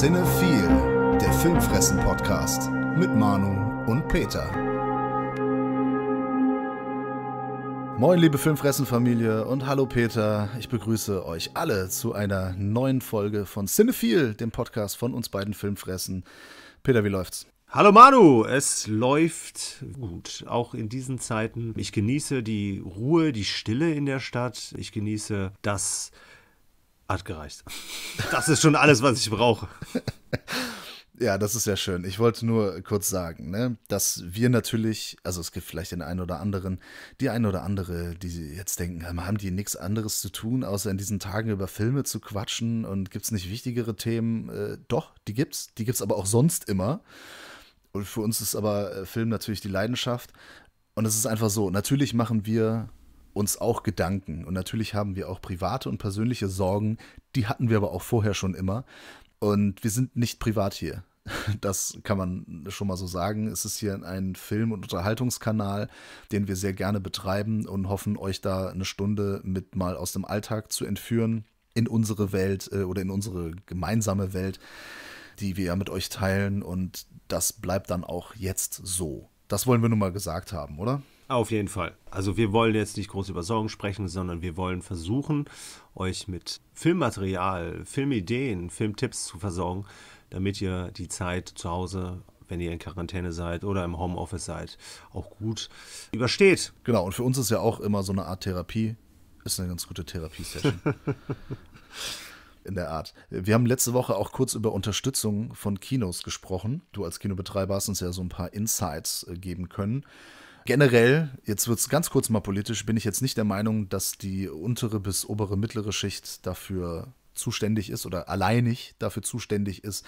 Cinephile, der Filmfressen-Podcast mit Manu und Peter. Moin, liebe Filmfressen-Familie und hallo Peter. Ich begrüße euch alle zu einer neuen Folge von Cinephile, dem Podcast von uns beiden Filmfressen. Peter, wie läuft's? Hallo Manu, es läuft gut, auch in diesen Zeiten. Ich genieße die Ruhe, die Stille in der Stadt. Ich genieße das hat gereicht. Das ist schon alles, was ich brauche. ja, das ist ja schön. Ich wollte nur kurz sagen, ne, dass wir natürlich, also es gibt vielleicht den einen oder anderen, die einen oder andere, die jetzt denken, haben die nichts anderes zu tun, außer in diesen Tagen über Filme zu quatschen und gibt es nicht wichtigere Themen? Äh, doch, die gibt's. Die gibt's aber auch sonst immer. Und für uns ist aber äh, Film natürlich die Leidenschaft. Und es ist einfach so, natürlich machen wir uns auch Gedanken. Und natürlich haben wir auch private und persönliche Sorgen, die hatten wir aber auch vorher schon immer. Und wir sind nicht privat hier. Das kann man schon mal so sagen. Es ist hier ein Film- und Unterhaltungskanal, den wir sehr gerne betreiben und hoffen, euch da eine Stunde mit mal aus dem Alltag zu entführen in unsere Welt äh, oder in unsere gemeinsame Welt, die wir ja mit euch teilen. Und das bleibt dann auch jetzt so. Das wollen wir nun mal gesagt haben, oder? Auf jeden Fall. Also wir wollen jetzt nicht groß über Sorgen sprechen, sondern wir wollen versuchen, euch mit Filmmaterial, Filmideen, Filmtipps zu versorgen, damit ihr die Zeit zu Hause wenn ihr in Quarantäne seid oder im Homeoffice seid, auch gut übersteht. Genau, und für uns ist ja auch immer so eine Art Therapie. Ist eine ganz gute Therapiesession. in der Art. Wir haben letzte Woche auch kurz über Unterstützung von Kinos gesprochen. Du als Kinobetreiber hast uns ja so ein paar Insights äh, geben können generell, jetzt wird es ganz kurz mal politisch, bin ich jetzt nicht der Meinung, dass die untere bis obere mittlere Schicht dafür zuständig ist oder alleinig dafür zuständig ist,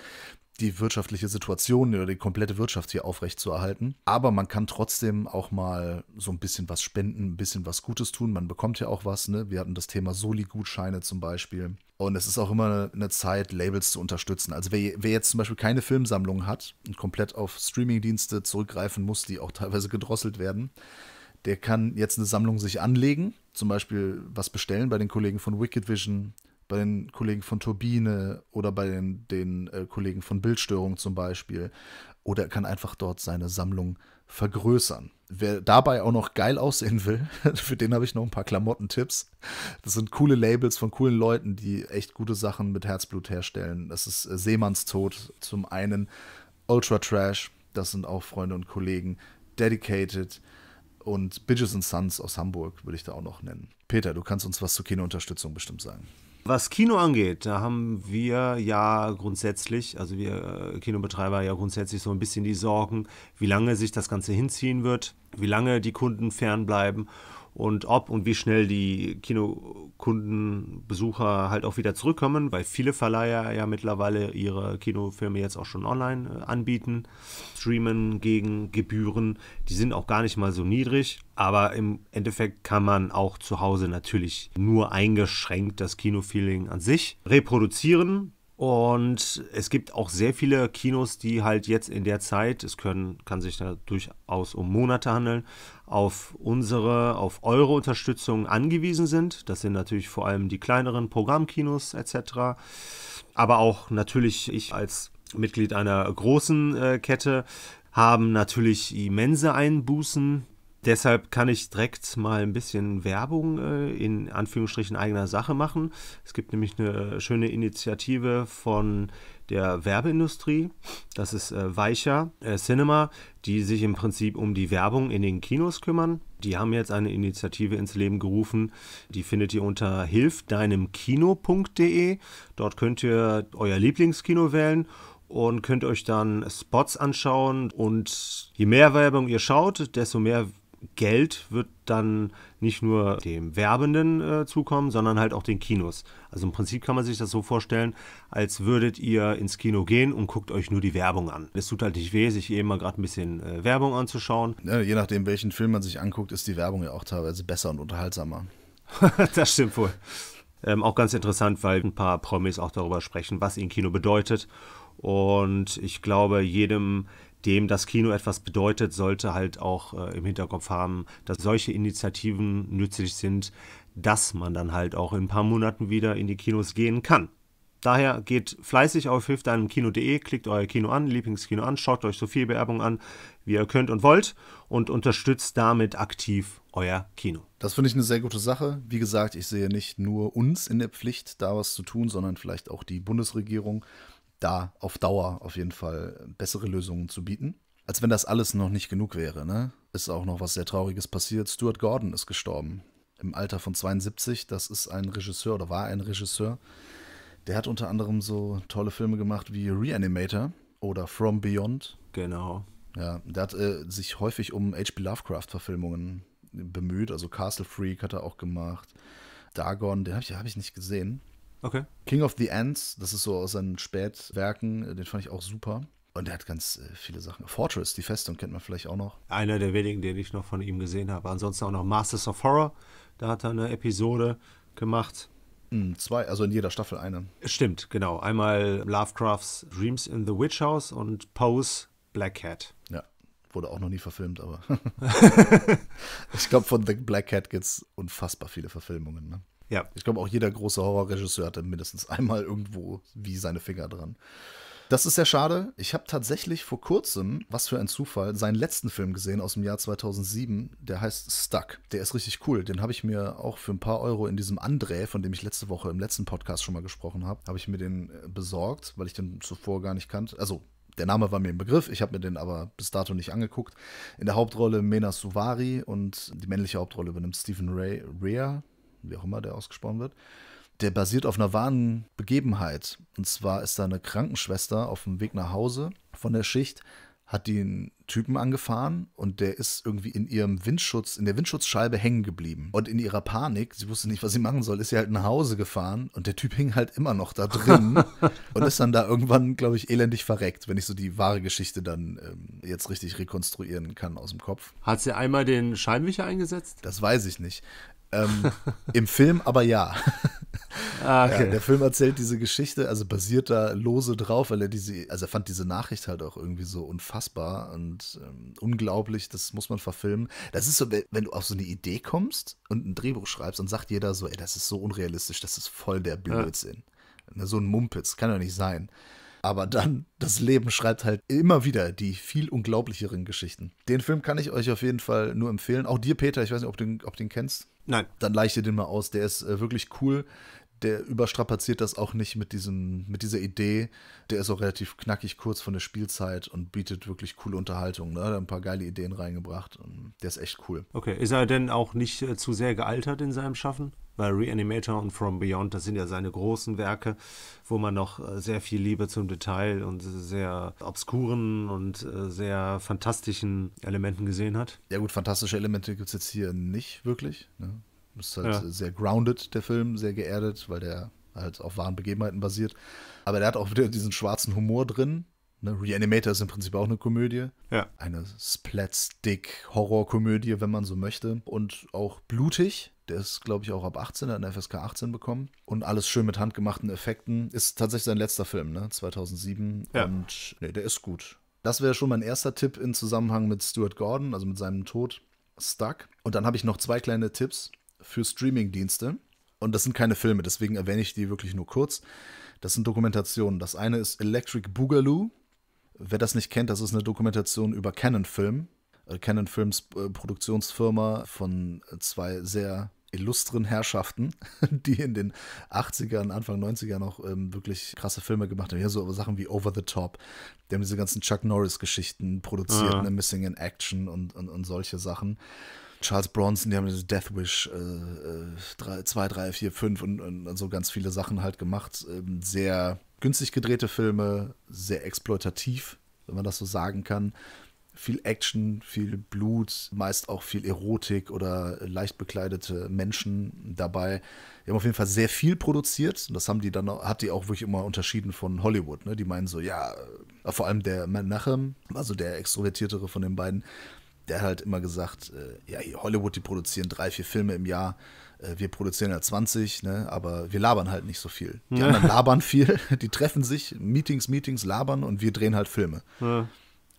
die wirtschaftliche Situation oder die komplette Wirtschaft hier aufrecht zu erhalten. Aber man kann trotzdem auch mal so ein bisschen was spenden, ein bisschen was Gutes tun. Man bekommt ja auch was. Ne? Wir hatten das Thema Soli-Gutscheine zum Beispiel. Und es ist auch immer eine Zeit, Labels zu unterstützen. Also wer, wer jetzt zum Beispiel keine Filmsammlung hat und komplett auf Streamingdienste zurückgreifen muss, die auch teilweise gedrosselt werden, der kann jetzt eine Sammlung sich anlegen, zum Beispiel was bestellen bei den Kollegen von Wicked Vision bei den Kollegen von Turbine oder bei den, den äh, Kollegen von Bildstörung zum Beispiel. Oder er kann einfach dort seine Sammlung vergrößern. Wer dabei auch noch geil aussehen will, für den habe ich noch ein paar Klamottentipps. Das sind coole Labels von coolen Leuten, die echt gute Sachen mit Herzblut herstellen. Das ist äh, Seemannstod zum einen, Ultra Trash, das sind auch Freunde und Kollegen, Dedicated und Bitches and Sons aus Hamburg würde ich da auch noch nennen. Peter, du kannst uns was zur Kinounterstützung bestimmt sagen. Was Kino angeht, da haben wir ja grundsätzlich, also wir äh, Kinobetreiber ja grundsätzlich so ein bisschen die Sorgen, wie lange sich das Ganze hinziehen wird, wie lange die Kunden fernbleiben und ob und wie schnell die Kinokundenbesucher halt auch wieder zurückkommen, weil viele Verleiher ja mittlerweile ihre Kinofilme jetzt auch schon online äh, anbieten, streamen gegen Gebühren. Die sind auch gar nicht mal so niedrig, aber im Endeffekt kann man auch zu Hause natürlich nur eingeschränkt das Kinofeeling an sich reproduzieren. Und es gibt auch sehr viele Kinos, die halt jetzt in der Zeit, es können, kann sich da durchaus um Monate handeln, auf unsere, auf eure Unterstützung angewiesen sind. Das sind natürlich vor allem die kleineren Programmkinos etc. Aber auch natürlich ich als Mitglied einer großen äh, Kette haben natürlich immense Einbußen Deshalb kann ich direkt mal ein bisschen Werbung äh, in Anführungsstrichen eigener Sache machen. Es gibt nämlich eine äh, schöne Initiative von der Werbeindustrie. Das ist äh, Weicher äh, Cinema, die sich im Prinzip um die Werbung in den Kinos kümmern. Die haben jetzt eine Initiative ins Leben gerufen. Die findet ihr unter hilfdeinemkino.de. Dort könnt ihr euer Lieblingskino wählen und könnt euch dann Spots anschauen. Und je mehr Werbung ihr schaut, desto mehr Geld wird dann nicht nur dem Werbenden äh, zukommen, sondern halt auch den Kinos. Also im Prinzip kann man sich das so vorstellen, als würdet ihr ins Kino gehen und guckt euch nur die Werbung an. Es tut halt nicht weh, sich eben mal gerade ein bisschen äh, Werbung anzuschauen. Ja, je nachdem, welchen Film man sich anguckt, ist die Werbung ja auch teilweise besser und unterhaltsamer. das stimmt wohl. Ähm, auch ganz interessant, weil ein paar Promis auch darüber sprechen, was ihnen Kino bedeutet. Und ich glaube, jedem dem das Kino etwas bedeutet, sollte halt auch äh, im Hinterkopf haben, dass solche Initiativen nützlich sind, dass man dann halt auch in ein paar Monaten wieder in die Kinos gehen kann. Daher geht fleißig auf hilfdeinemkino.de, klickt euer Kino an, Lieblingskino an, schaut euch so viel Bewerbung an, wie ihr könnt und wollt und unterstützt damit aktiv euer Kino. Das finde ich eine sehr gute Sache. Wie gesagt, ich sehe nicht nur uns in der Pflicht, da was zu tun, sondern vielleicht auch die Bundesregierung da auf Dauer auf jeden Fall äh, bessere Lösungen zu bieten. Als wenn das alles noch nicht genug wäre, ne? Ist auch noch was sehr Trauriges passiert. Stuart Gordon ist gestorben. Im Alter von 72. Das ist ein Regisseur oder war ein Regisseur. Der hat unter anderem so tolle Filme gemacht wie Reanimator oder From Beyond. Genau. Ja, der hat äh, sich häufig um H.P. Lovecraft-Verfilmungen bemüht. Also Castle Freak hat er auch gemacht. Dagon, den habe ich, hab ich nicht gesehen. Okay. King of the Ants, das ist so aus seinen Spätwerken, äh, den fand ich auch super. Und er hat ganz äh, viele Sachen. Fortress, die Festung kennt man vielleicht auch noch. Einer der wenigen, den ich noch von ihm gesehen habe. Ansonsten auch noch Masters of Horror. Da hat er eine Episode gemacht. Mm, zwei, also in jeder Staffel eine. Stimmt, genau. Einmal Lovecrafts Dreams in the Witch House und Poe's Black Cat. Ja, wurde auch noch nie verfilmt, aber ich glaube, von The Black Cat gibt es unfassbar viele Verfilmungen. Ne? Ja. Ich glaube, auch jeder große Horrorregisseur hatte mindestens einmal irgendwo wie seine Finger dran. Das ist sehr schade. Ich habe tatsächlich vor kurzem, was für ein Zufall, seinen letzten Film gesehen aus dem Jahr 2007. Der heißt Stuck. Der ist richtig cool. Den habe ich mir auch für ein paar Euro in diesem André, von dem ich letzte Woche im letzten Podcast schon mal gesprochen habe, habe ich mir den äh, besorgt, weil ich den zuvor gar nicht kannte. Also der Name war mir im Begriff, ich habe mir den aber bis dato nicht angeguckt. In der Hauptrolle Mena Suvari und die männliche Hauptrolle übernimmt Stephen Ray Rea wie auch immer der ausgesprochen wird, der basiert auf einer wahren Begebenheit. Und zwar ist da eine Krankenschwester auf dem Weg nach Hause von der Schicht, hat den Typen angefahren und der ist irgendwie in ihrem Windschutz, in der Windschutzscheibe hängen geblieben. Und in ihrer Panik, sie wusste nicht, was sie machen soll, ist sie halt nach Hause gefahren und der Typ hing halt immer noch da drin und ist dann da irgendwann, glaube ich, elendig verreckt, wenn ich so die wahre Geschichte dann ähm, jetzt richtig rekonstruieren kann aus dem Kopf. Hat sie einmal den Scheinwischer eingesetzt? Das weiß ich nicht. Ähm, Im Film aber ja. Ah, okay. ja. Der Film erzählt diese Geschichte, also basiert da lose drauf, weil er diese, also er fand diese Nachricht halt auch irgendwie so unfassbar und ähm, unglaublich, das muss man verfilmen. Das ist so, wenn du auf so eine Idee kommst und ein Drehbuch schreibst und sagt jeder so, ey, das ist so unrealistisch, das ist voll der Blödsinn. Ja. Ne, so ein Mumpitz, kann doch nicht sein. Aber dann, das Leben schreibt halt immer wieder die viel unglaublicheren Geschichten. Den Film kann ich euch auf jeden Fall nur empfehlen. Auch dir, Peter, ich weiß nicht, ob du den, ob den kennst. Nein. Dann leichte den mal aus. Der ist äh, wirklich cool der überstrapaziert das auch nicht mit, diesem, mit dieser Idee. Der ist auch relativ knackig kurz von der Spielzeit und bietet wirklich coole Unterhaltung. Ne? Hat ein paar geile Ideen reingebracht. der ist echt cool. Okay, ist er denn auch nicht äh, zu sehr gealtert in seinem Schaffen? Weil Reanimator und From Beyond, das sind ja seine großen Werke, wo man noch äh, sehr viel Liebe zum Detail und äh, sehr obskuren und äh, sehr fantastischen Elementen gesehen hat. Ja gut, fantastische Elemente gibt es jetzt hier nicht wirklich. Ne? Ist halt ja. sehr grounded, der Film, sehr geerdet, weil der halt auf wahren Begebenheiten basiert. Aber der hat auch wieder diesen schwarzen Humor drin. Ne? Reanimator ist im Prinzip auch eine Komödie. Ja. Eine Splatstick-Horror-Komödie, wenn man so möchte. Und auch blutig. Der ist, glaube ich, auch ab 18, hat eine FSK 18 bekommen. Und alles schön mit handgemachten Effekten. Ist tatsächlich sein letzter Film, ne? 2007. Ja. Und nee, der ist gut. Das wäre schon mein erster Tipp im Zusammenhang mit Stuart Gordon, also mit seinem Tod. Stuck. Und dann habe ich noch zwei kleine Tipps für Streaming-Dienste. Und das sind keine Filme, deswegen erwähne ich die wirklich nur kurz. Das sind Dokumentationen. Das eine ist Electric Boogaloo. Wer das nicht kennt, das ist eine Dokumentation über Canon Film. Äh, Canon Films äh, Produktionsfirma von äh, zwei sehr illustren Herrschaften, die in den 80ern, Anfang 90ern noch ähm, wirklich krasse Filme gemacht haben. Hier ja, so Sachen wie Over the Top. Die haben diese ganzen Chuck Norris-Geschichten produziert, ah. ne, Missing in Action und, und, und solche Sachen. Charles Bronson, die haben diese Death Wish 2, 3, 4, 5 und so ganz viele Sachen halt gemacht. Ähm, sehr günstig gedrehte Filme, sehr exploitativ, wenn man das so sagen kann. Viel Action, viel Blut, meist auch viel Erotik oder leicht bekleidete Menschen dabei. Die haben auf jeden Fall sehr viel produziert und das haben die dann hat die auch wirklich immer unterschieden von Hollywood. Ne? Die meinen so, ja, äh, vor allem der Menachem, also der extrovertiertere von den beiden, der hat halt immer gesagt, äh, ja, Hollywood, die produzieren drei, vier Filme im Jahr, äh, wir produzieren ja 20, ne, aber wir labern halt nicht so viel. Die ja. anderen labern viel, die treffen sich, Meetings, Meetings, labern und wir drehen halt Filme. Ja.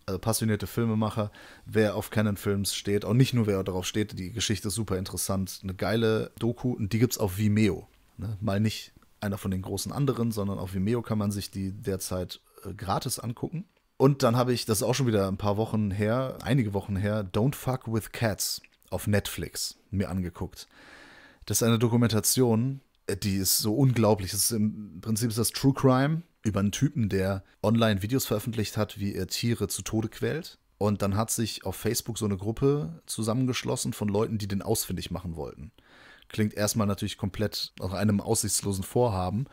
Also passionierte Filmemacher, wer auf Canon Films steht, auch nicht nur wer darauf steht, die Geschichte ist super interessant, eine geile Doku und die gibt es auf Vimeo. Ne? Mal nicht einer von den großen anderen, sondern auf Vimeo kann man sich die derzeit äh, gratis angucken. Und dann habe ich, das ist auch schon wieder ein paar Wochen her, einige Wochen her, Don't Fuck with Cats auf Netflix mir angeguckt. Das ist eine Dokumentation, äh, die ist so unglaublich. Das ist Im Prinzip ist das True Crime über einen Typen, der online Videos veröffentlicht hat, wie er Tiere zu Tode quält. Und dann hat sich auf Facebook so eine Gruppe zusammengeschlossen von Leuten, die den ausfindig machen wollten. Klingt erstmal natürlich komplett nach einem aussichtslosen Vorhaben.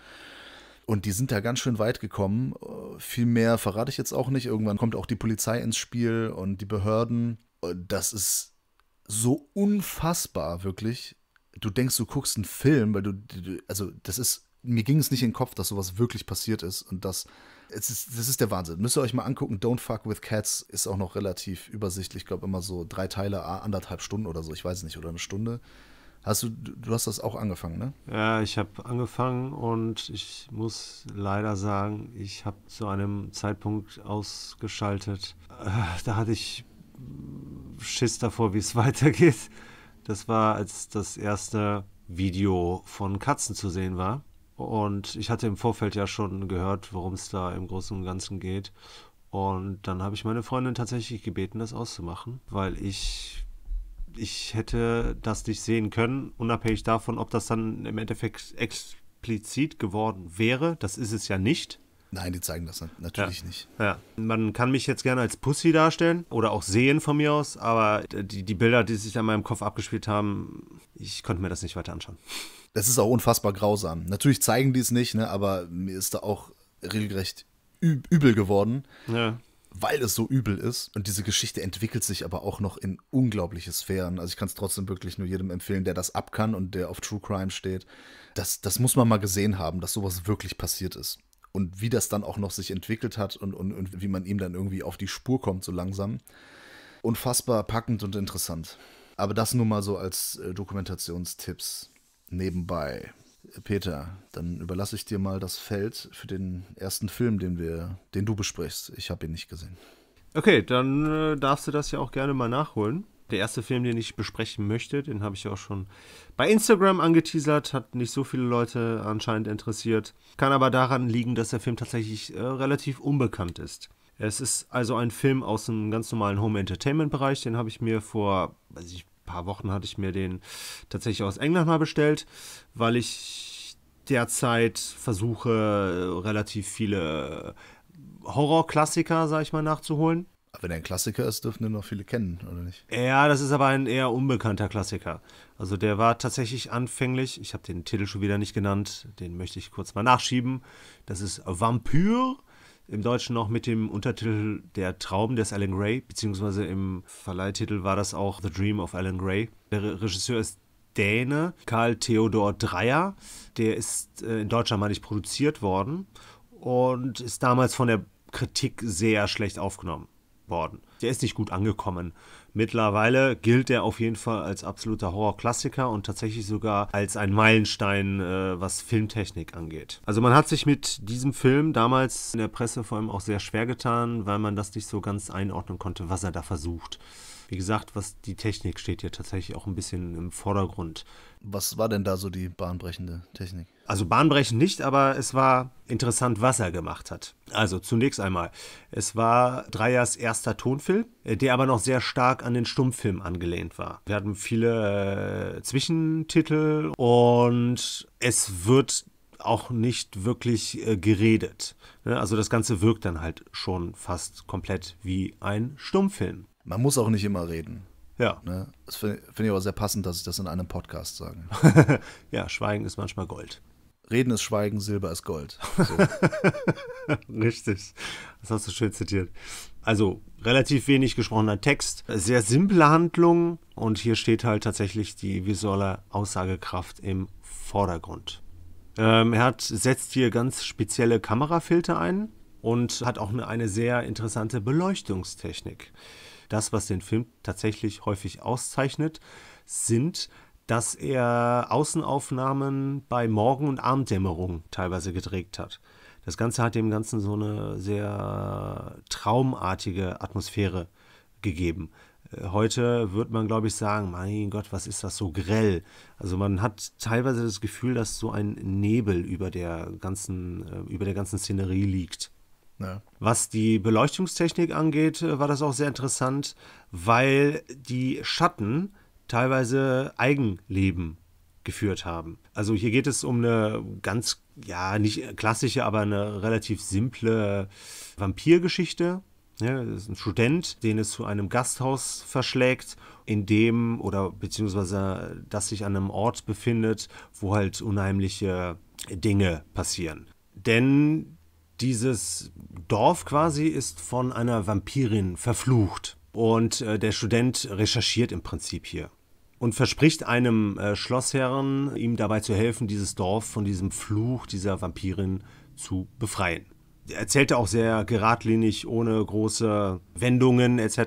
Und die sind da ganz schön weit gekommen. Äh, viel mehr verrate ich jetzt auch nicht. Irgendwann kommt auch die Polizei ins Spiel und die Behörden. Äh, das ist so unfassbar, wirklich. Du denkst, du guckst einen Film, weil du, also das ist, mir ging es nicht in den Kopf, dass sowas wirklich passiert ist und das, es ist, das ist der Wahnsinn. Müsst ihr euch mal angucken. Don't Fuck with Cats ist auch noch relativ übersichtlich. Ich glaube immer so drei Teile, anderthalb Stunden oder so. Ich weiß nicht, oder eine Stunde. Hast du, du hast das auch angefangen, ne? Ja, ich habe angefangen und ich muss leider sagen, ich habe zu einem Zeitpunkt ausgeschaltet. Äh, da hatte ich Schiss davor, wie es weitergeht. Das war, als das erste Video von Katzen zu sehen war. Und ich hatte im Vorfeld ja schon gehört, worum es da im Großen und Ganzen geht. Und dann habe ich meine Freundin tatsächlich gebeten, das auszumachen, weil ich ich hätte das nicht sehen können, unabhängig davon, ob das dann im Endeffekt explizit geworden wäre. Das ist es ja nicht. Nein, die zeigen das natürlich ja. nicht. Ja. Man kann mich jetzt gerne als Pussy darstellen oder auch sehen von mir aus, aber die, die Bilder, die sich an meinem Kopf abgespielt haben, ich konnte mir das nicht weiter anschauen. Das ist auch unfassbar grausam. Natürlich zeigen die es nicht, ne, aber mir ist da auch regelrecht übel geworden. Ja weil es so übel ist. Und diese Geschichte entwickelt sich aber auch noch in unglaubliche Sphären. Also ich kann es trotzdem wirklich nur jedem empfehlen, der das ab kann und der auf True Crime steht. Das, das muss man mal gesehen haben, dass sowas wirklich passiert ist. Und wie das dann auch noch sich entwickelt hat und, und, und wie man ihm dann irgendwie auf die Spur kommt, so langsam. Unfassbar packend und interessant. Aber das nur mal so als äh, Dokumentationstipps nebenbei. Peter, dann überlasse ich dir mal das Feld für den ersten Film, den wir, den du besprichst. Ich habe ihn nicht gesehen. Okay, dann äh, darfst du das ja auch gerne mal nachholen. Der erste Film, den ich besprechen möchte, den habe ich auch schon bei Instagram angeteasert, hat nicht so viele Leute anscheinend interessiert. Kann aber daran liegen, dass der Film tatsächlich äh, relativ unbekannt ist. Es ist also ein Film aus einem ganz normalen Home Entertainment Bereich, den habe ich mir vor, weiß ich, paar Wochen hatte ich mir den tatsächlich aus England mal bestellt, weil ich derzeit versuche, äh, relativ viele äh, Horrorklassiker, sag ich mal, nachzuholen. Aber Wenn er ein Klassiker ist, dürfen den noch viele kennen, oder nicht? Ja, das ist aber ein eher unbekannter Klassiker. Also der war tatsächlich anfänglich, ich habe den Titel schon wieder nicht genannt, den möchte ich kurz mal nachschieben. Das ist Vampyr im Deutschen noch mit dem Untertitel Der Traum des Alan Gray, beziehungsweise im Verleihtitel war das auch The Dream of Alan Gray. Der Regisseur ist Däne, Karl Theodor Dreyer. Der ist äh, in Deutschland meine ich, produziert worden und ist damals von der Kritik sehr schlecht aufgenommen worden. Der ist nicht gut angekommen. Mittlerweile gilt er auf jeden Fall als absoluter Horrorklassiker und tatsächlich sogar als ein Meilenstein, äh, was Filmtechnik angeht. Also man hat sich mit diesem Film damals in der Presse vor allem auch sehr schwer getan, weil man das nicht so ganz einordnen konnte, was er da versucht. Wie gesagt, was die Technik steht hier tatsächlich auch ein bisschen im Vordergrund. Was war denn da so die bahnbrechende Technik? Also bahnbrechend nicht, aber es war interessant, was er gemacht hat. Also zunächst einmal, es war Dreyers erster Tonfilm, äh, der aber noch sehr stark an den Stummfilm angelehnt war. Wir hatten viele äh, Zwischentitel und es wird auch nicht wirklich äh, geredet. Ne, also das Ganze wirkt dann halt schon fast komplett wie ein Stummfilm. Man muss auch nicht immer reden. Ja. Ne? Das finde find ich aber sehr passend, dass ich das in einem Podcast sage. ja, Schweigen ist manchmal Gold. Reden ist Schweigen, Silber ist Gold. So. Richtig. Das hast du schön zitiert. Also relativ wenig gesprochener Text, sehr simple Handlung und hier steht halt tatsächlich die visuelle Aussagekraft im Vordergrund. Ähm, er hat, setzt hier ganz spezielle Kamerafilter ein und hat auch eine, eine sehr interessante Beleuchtungstechnik das, was den Film tatsächlich häufig auszeichnet, sind, dass er Außenaufnahmen bei Morgen- und Abenddämmerung teilweise gedreht hat. Das Ganze hat dem Ganzen so eine sehr traumartige Atmosphäre gegeben. Äh, heute wird man, glaube ich, sagen, mein Gott, was ist das so grell? Also man hat teilweise das Gefühl, dass so ein Nebel über der ganzen, äh, über der ganzen Szenerie liegt. Ja. Was die Beleuchtungstechnik angeht, äh, war das auch sehr interessant, weil die Schatten teilweise Eigenleben geführt haben. Also hier geht es um eine ganz, ja, nicht klassische, aber eine relativ simple Vampirgeschichte. Ja, das ist ein Student, den es zu einem Gasthaus verschlägt, in dem oder beziehungsweise das sich an einem Ort befindet, wo halt unheimliche Dinge passieren. Denn dieses Dorf quasi ist von einer Vampirin verflucht. Und äh, der Student recherchiert im Prinzip hier und verspricht einem äh, Schlossherrn, ihm dabei zu helfen, dieses Dorf von diesem Fluch dieser Vampirin zu befreien. Er erzählte auch sehr geradlinig, ohne große Wendungen etc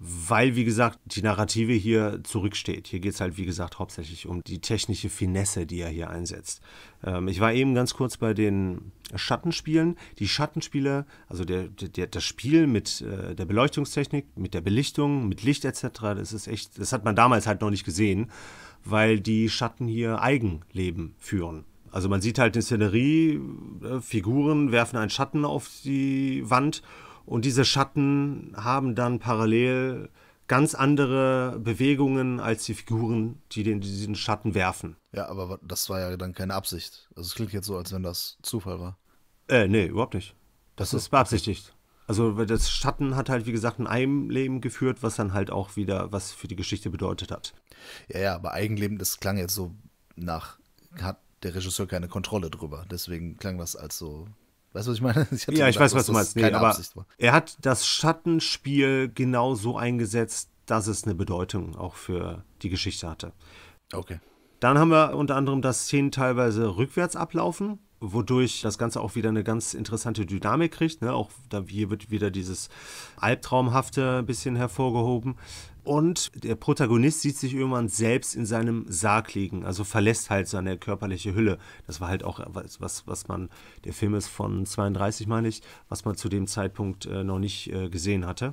weil, wie gesagt, die Narrative hier zurücksteht. Hier geht es halt, wie gesagt, hauptsächlich um die technische Finesse, die er hier einsetzt. Ähm, ich war eben ganz kurz bei den Schattenspielen. Die Schattenspiele, also der, der, das Spiel mit äh, der Beleuchtungstechnik, mit der Belichtung, mit Licht etc., das ist echt, das hat man damals halt noch nicht gesehen, weil die Schatten hier Eigenleben führen. Also man sieht halt eine Szenerie, äh, Figuren werfen einen Schatten auf die Wand und diese Schatten haben dann parallel ganz andere Bewegungen als die Figuren, die den, diesen Schatten werfen. Ja, aber das war ja dann keine Absicht. Also es klingt jetzt so, als wenn das Zufall war. Äh, nee, überhaupt nicht. Das so. ist beabsichtigt. Also das Schatten hat halt, wie gesagt, in einem Leben geführt, was dann halt auch wieder was für die Geschichte bedeutet hat. Ja, ja, aber Eigenleben, das klang jetzt so nach, hat der Regisseur keine Kontrolle drüber. Deswegen klang das als so Weißt du, was ich meine? Ich ja, ich weiß, was du meinst. Nee, aber er hat das Schattenspiel genau so eingesetzt, dass es eine Bedeutung auch für die Geschichte hatte. Okay. Dann haben wir unter anderem, dass Szenen teilweise rückwärts ablaufen, wodurch das Ganze auch wieder eine ganz interessante Dynamik kriegt. Ne? Auch da, hier wird wieder dieses Albtraumhafte ein bisschen hervorgehoben und der Protagonist sieht sich irgendwann selbst in seinem Sarg liegen, also verlässt halt seine körperliche Hülle. Das war halt auch was, was, was man, der Film ist von 32, meine ich, was man zu dem Zeitpunkt äh, noch nicht äh, gesehen hatte.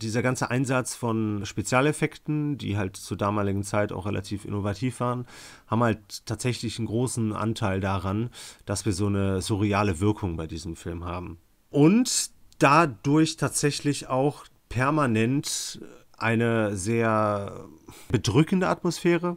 Dieser ganze Einsatz von Spezialeffekten, die halt zur damaligen Zeit auch relativ innovativ waren, haben halt tatsächlich einen großen Anteil daran, dass wir so eine surreale Wirkung bei diesem Film haben. Und dadurch tatsächlich auch permanent äh, eine sehr bedrückende Atmosphäre.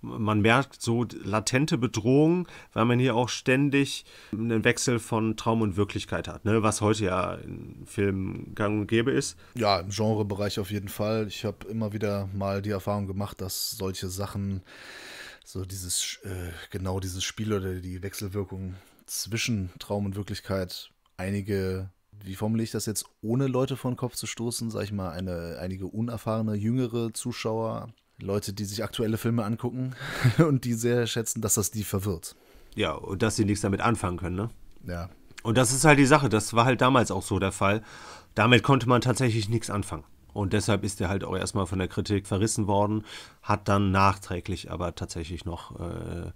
Man merkt so latente Bedrohung, weil man hier auch ständig einen Wechsel von Traum und Wirklichkeit hat, ne? was heute ja in Filmen gang und gäbe ist. Ja, im Genrebereich auf jeden Fall. Ich habe immer wieder mal die Erfahrung gemacht, dass solche Sachen, so dieses, äh, genau dieses Spiel oder die Wechselwirkung zwischen Traum und Wirklichkeit einige wie formuliere ich das jetzt, ohne Leute vor den Kopf zu stoßen, sage ich mal, eine, einige unerfahrene, jüngere Zuschauer, Leute, die sich aktuelle Filme angucken und die sehr schätzen, dass das die verwirrt. Ja, und dass sie nichts damit anfangen können, ne? Ja. Und das ist halt die Sache, das war halt damals auch so der Fall. Damit konnte man tatsächlich nichts anfangen. Und deshalb ist er halt auch erstmal von der Kritik verrissen worden, hat dann nachträglich aber tatsächlich noch äh,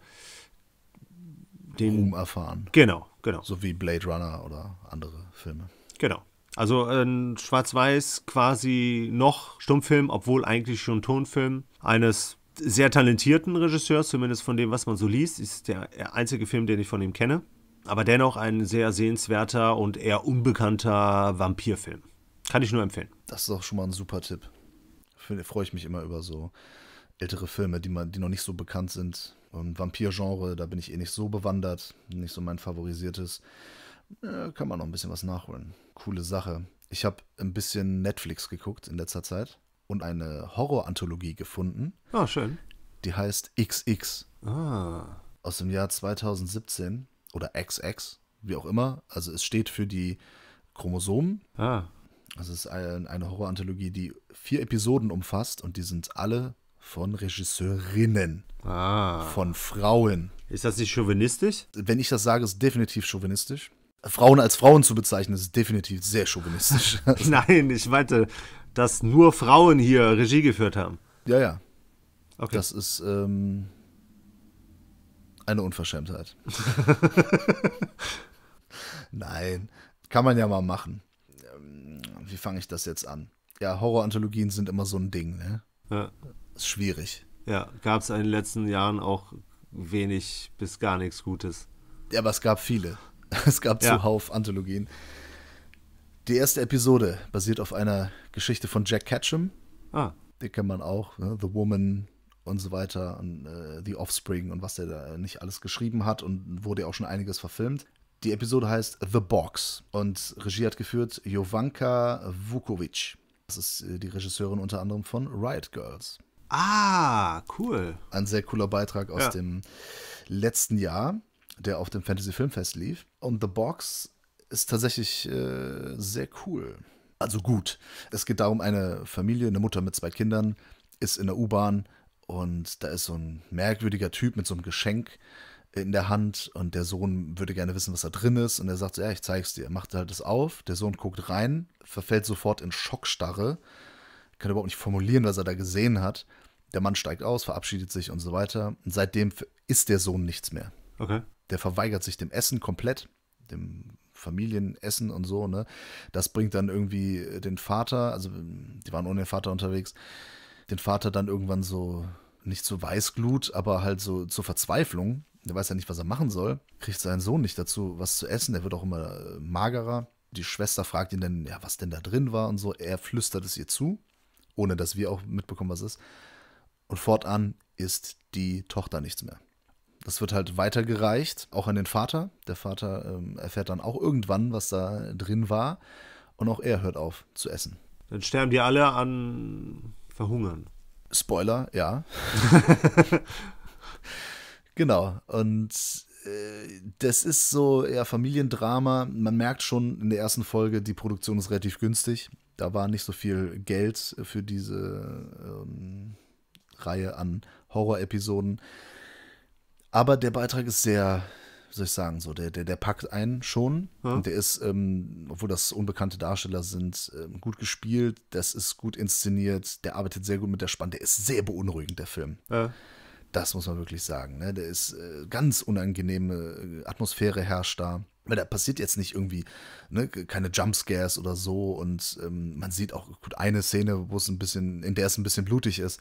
den Ruhm erfahren. Genau, genau. So wie Blade Runner oder andere Filme. Genau. Also ein Schwarz-Weiß quasi noch Stummfilm, obwohl eigentlich schon Tonfilm eines sehr talentierten Regisseurs, zumindest von dem, was man so liest, ist der einzige Film, den ich von ihm kenne. Aber dennoch ein sehr sehenswerter und eher unbekannter Vampirfilm. Kann ich nur empfehlen. Das ist auch schon mal ein super Tipp. Freue ich mich immer über so ältere Filme, die, man, die noch nicht so bekannt sind, und Vampir-Genre, da bin ich eh nicht so bewandert, nicht so mein favorisiertes. Äh, kann man noch ein bisschen was nachholen. Coole Sache. Ich habe ein bisschen Netflix geguckt in letzter Zeit und eine Horror-Anthologie gefunden. Ah, oh, schön. Die heißt XX. Ah. Aus dem Jahr 2017 oder XX, wie auch immer. Also es steht für die Chromosomen. Ah. Also es ist eine Horror-Anthologie, die vier Episoden umfasst und die sind alle von Regisseurinnen. Ah. Von Frauen. Ist das nicht chauvinistisch? Wenn ich das sage, ist definitiv chauvinistisch. Frauen als Frauen zu bezeichnen, ist definitiv sehr chauvinistisch. Nein, ich meinte, dass nur Frauen hier Regie geführt haben. Ja, ja. Okay. Das ist ähm, eine Unverschämtheit. Nein, kann man ja mal machen. Ähm, wie fange ich das jetzt an? Ja, Horroranthologien sind immer so ein Ding, ne? Ja. Ist schwierig. Ja, gab es in den letzten Jahren auch wenig bis gar nichts Gutes. Ja, aber es gab viele. Es gab ja. zuhauf Anthologien. Die erste Episode basiert auf einer Geschichte von Jack Ketchum. Ah. Den kennt man auch, ne? The Woman und so weiter und äh, The Offspring und was der da nicht alles geschrieben hat und wurde auch schon einiges verfilmt. Die Episode heißt The Box und Regie hat geführt Jovanka Vukovic. Das ist äh, die Regisseurin unter anderem von Riot Girls. Ah, cool. Ein sehr cooler Beitrag aus ja. dem letzten Jahr, der auf dem Fantasy Filmfest lief. Und The Box ist tatsächlich äh, sehr cool. Also gut. Es geht darum, eine Familie, eine Mutter mit zwei Kindern, ist in der U-Bahn und da ist so ein merkwürdiger Typ mit so einem Geschenk in der Hand und der Sohn würde gerne wissen, was da drin ist und er sagt so, ja, ich zeig's dir. Er macht halt das auf, der Sohn guckt rein, verfällt sofort in Schockstarre kann überhaupt nicht formulieren, was er da gesehen hat. Der Mann steigt aus, verabschiedet sich und so weiter. Und seitdem isst der Sohn nichts mehr. Okay. Der verweigert sich dem Essen komplett, dem Familienessen und so, ne? Das bringt dann irgendwie äh, den Vater, also ähm, die waren ohne den Vater unterwegs, den Vater dann irgendwann so, nicht zu Weißglut, aber halt so zur Verzweiflung. Der weiß ja nicht, was er machen soll, kriegt seinen Sohn nicht dazu, was zu essen, der wird auch immer äh, magerer. Die Schwester fragt ihn dann, ja, was denn da drin war und so. Er flüstert es ihr zu ohne dass wir auch mitbekommen, was ist. Und fortan ist die Tochter nichts mehr. Das wird halt weitergereicht, auch an den Vater. Der Vater ähm, erfährt dann auch irgendwann, was da drin war. Und auch er hört auf zu essen. Dann sterben die alle an Verhungern. Spoiler, ja. genau. Und äh, das ist so eher Familiendrama. Man merkt schon in der ersten Folge, die Produktion ist relativ günstig da war nicht so viel Geld für diese ähm, Reihe an Horror-Episoden. Aber der Beitrag ist sehr, wie soll ich sagen, so, der, der, der packt einen schon. Ja. Und der ist, ähm, obwohl das unbekannte Darsteller sind, ähm, gut gespielt, das ist gut inszeniert, der arbeitet sehr gut mit der Spannung, der ist sehr beunruhigend, der Film. Ja. Das muss man wirklich sagen. Ne? Der ist äh, ganz unangenehme äh, Atmosphäre herrscht da. Weil da passiert jetzt nicht irgendwie, ne, keine Jumpscares oder so. Und ähm, man sieht auch gut eine Szene, wo es ein bisschen, in der es ein bisschen blutig ist.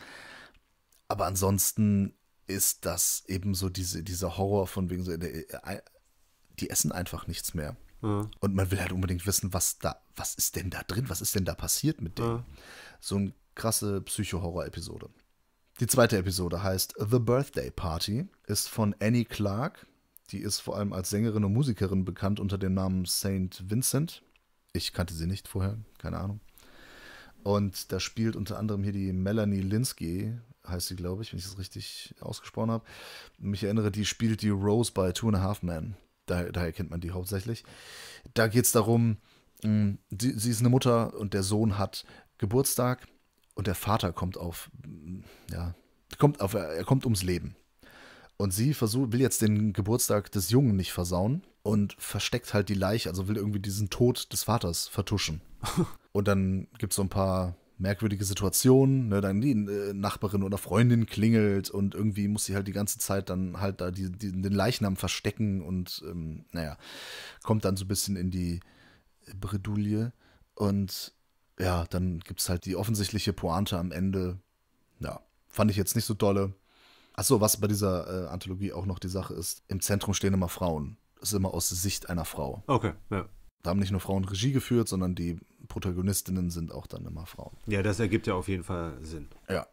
Aber ansonsten ist das eben so diese, dieser Horror von wegen so, äh, äh, die essen einfach nichts mehr. Mhm. Und man will halt unbedingt wissen, was da, was ist denn da drin, was ist denn da passiert mit dem. Mhm. So eine krasse Psycho-Horror-Episode. Die zweite Episode heißt The Birthday Party, ist von Annie Clark, die ist vor allem als Sängerin und Musikerin bekannt unter dem Namen Saint Vincent. Ich kannte sie nicht vorher, keine Ahnung. Und da spielt unter anderem hier die Melanie Linsky, heißt sie, glaube ich, wenn ich das richtig ausgesprochen habe. Mich erinnere, die spielt die Rose bei Two and a Half Men. Daher, daher kennt man die hauptsächlich. Da geht es darum, hm, sie, sie ist eine Mutter und der Sohn hat Geburtstag und der Vater kommt auf, hm, ja, kommt auf, er kommt ums Leben. Und sie versucht, will jetzt den Geburtstag des Jungen nicht versauen und versteckt halt die Leiche, also will irgendwie diesen Tod des Vaters vertuschen. und dann gibt es so ein paar merkwürdige Situationen, ne, dann die äh, Nachbarin oder Freundin klingelt und irgendwie muss sie halt die ganze Zeit dann halt da die, die, den Leichnam verstecken und ähm, naja, kommt dann so ein bisschen in die Bredouille und ja, dann gibt es halt die offensichtliche Pointe am Ende. Ja, fand ich jetzt nicht so dolle. Achso, was bei dieser äh, Anthologie auch noch die Sache ist, im Zentrum stehen immer Frauen. Das ist immer aus Sicht einer Frau. Okay, ja. Da haben nicht nur Frauen Regie geführt, sondern die Protagonistinnen sind auch dann immer Frauen. Ja, das ergibt ja auf jeden Fall Sinn. Ja.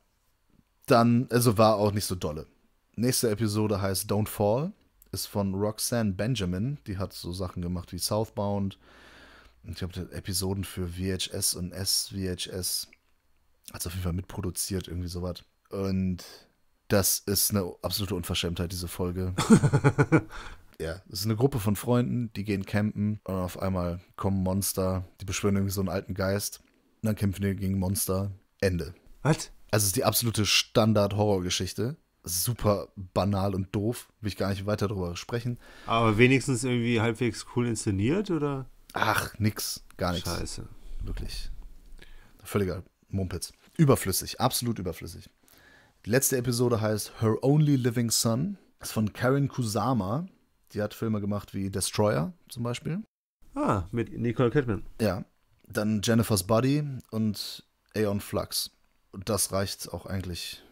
Dann, also war auch nicht so dolle. Nächste Episode heißt Don't Fall, ist von Roxanne Benjamin. Die hat so Sachen gemacht wie Southbound. Und ich glaube, Episoden für VHS und SVHS. Hat also auf jeden Fall mitproduziert, irgendwie sowas. Und das ist eine absolute Unverschämtheit, diese Folge. ja, es ist eine Gruppe von Freunden, die gehen campen und auf einmal kommen Monster, die beschwören irgendwie so einen alten Geist. Und dann kämpfen die gegen Monster. Ende. Was? Also es ist die absolute Standard-Horrorgeschichte. Super banal und doof. Will ich gar nicht weiter darüber sprechen. Aber wenigstens irgendwie halbwegs cool inszeniert, oder? Ach, nix. Gar nichts. Scheiße. Wirklich. Völliger Mumpitz. Überflüssig. Absolut überflüssig. Die letzte Episode heißt Her Only Living Son. Ist von Karen Kusama. Die hat Filme gemacht wie Destroyer zum Beispiel. Ah, mit Nicole Kidman. Ja. Dann Jennifer's Buddy und Aeon Flux. Und das reicht auch eigentlich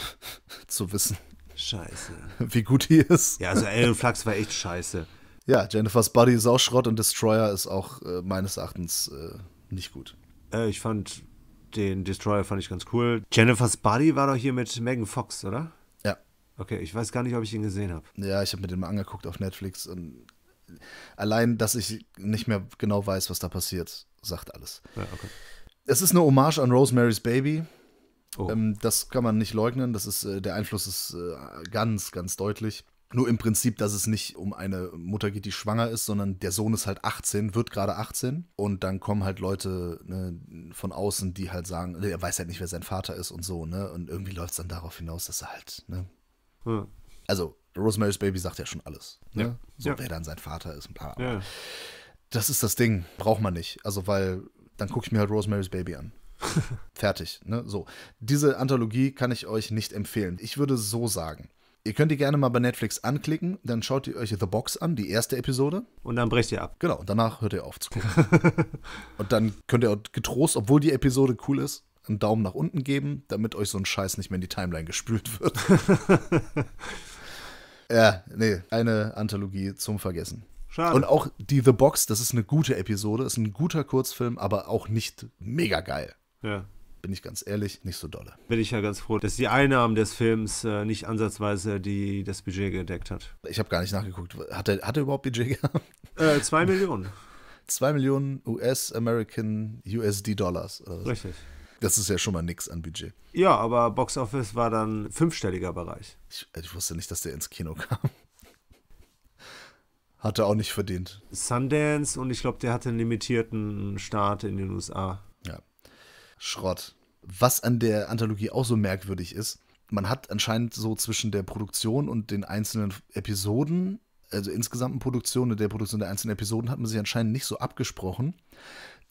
zu wissen. Scheiße. Wie gut die ist. Ja, also Aeon Flux war echt scheiße. Ja, Jennifer's Buddy ist auch Schrott und Destroyer ist auch äh, meines Erachtens äh, nicht gut. Äh, ich fand den Destroyer fand ich ganz cool. Jennifer's Buddy war doch hier mit Megan Fox, oder? Ja. Okay, ich weiß gar nicht, ob ich ihn gesehen habe. Ja, ich habe mir den mal angeguckt auf Netflix und allein, dass ich nicht mehr genau weiß, was da passiert, sagt alles. Ja, okay. Es ist eine Hommage an Rosemary's Baby. Oh. Ähm, das kann man nicht leugnen. Das ist, äh, der Einfluss ist äh, ganz, ganz deutlich. Nur im Prinzip, dass es nicht um eine Mutter geht, die schwanger ist, sondern der Sohn ist halt 18, wird gerade 18. Und dann kommen halt Leute ne, von außen, die halt sagen, ne, er weiß halt nicht, wer sein Vater ist und so, ne? Und irgendwie läuft es dann darauf hinaus, dass er halt, ne? Hm. Also, Rosemary's Baby sagt ja schon alles, ne? Ja. So, ja. wer dann sein Vater ist und bla. Ja. Das ist das Ding, braucht man nicht. Also, weil dann gucke ich mir halt Rosemary's Baby an. Fertig, ne? So. Diese Anthologie kann ich euch nicht empfehlen. Ich würde so sagen, Ihr könnt die gerne mal bei Netflix anklicken, dann schaut ihr euch The Box an, die erste Episode. Und dann brecht ihr ab. Genau, danach hört ihr auf zu gucken. und dann könnt ihr getrost, obwohl die Episode cool ist, einen Daumen nach unten geben, damit euch so ein Scheiß nicht mehr in die Timeline gespült wird. ja, nee, eine Anthologie zum Vergessen. Schade. Und auch die The Box, das ist eine gute Episode, ist ein guter Kurzfilm, aber auch nicht mega geil. Ja bin ich ganz ehrlich, nicht so dolle. Bin ich ja ganz froh, dass die Einnahmen des Films äh, nicht ansatzweise die, das Budget gedeckt hat. Ich habe gar nicht nachgeguckt. Hat er, hat er überhaupt Budget gehabt? Äh, zwei Millionen. zwei Millionen US-American USD-Dollars. Richtig. Das ist ja schon mal nichts an Budget. Ja, aber Box Office war dann fünfstelliger Bereich. Ich, ich wusste nicht, dass der ins Kino kam. Hatte auch nicht verdient. Sundance und ich glaube, der hatte einen limitierten Start in den USA. Schrott. Was an der Anthologie auch so merkwürdig ist, man hat anscheinend so zwischen der Produktion und den einzelnen Episoden, also insgesamten Produktion und der Produktion der einzelnen Episoden, hat man sich anscheinend nicht so abgesprochen.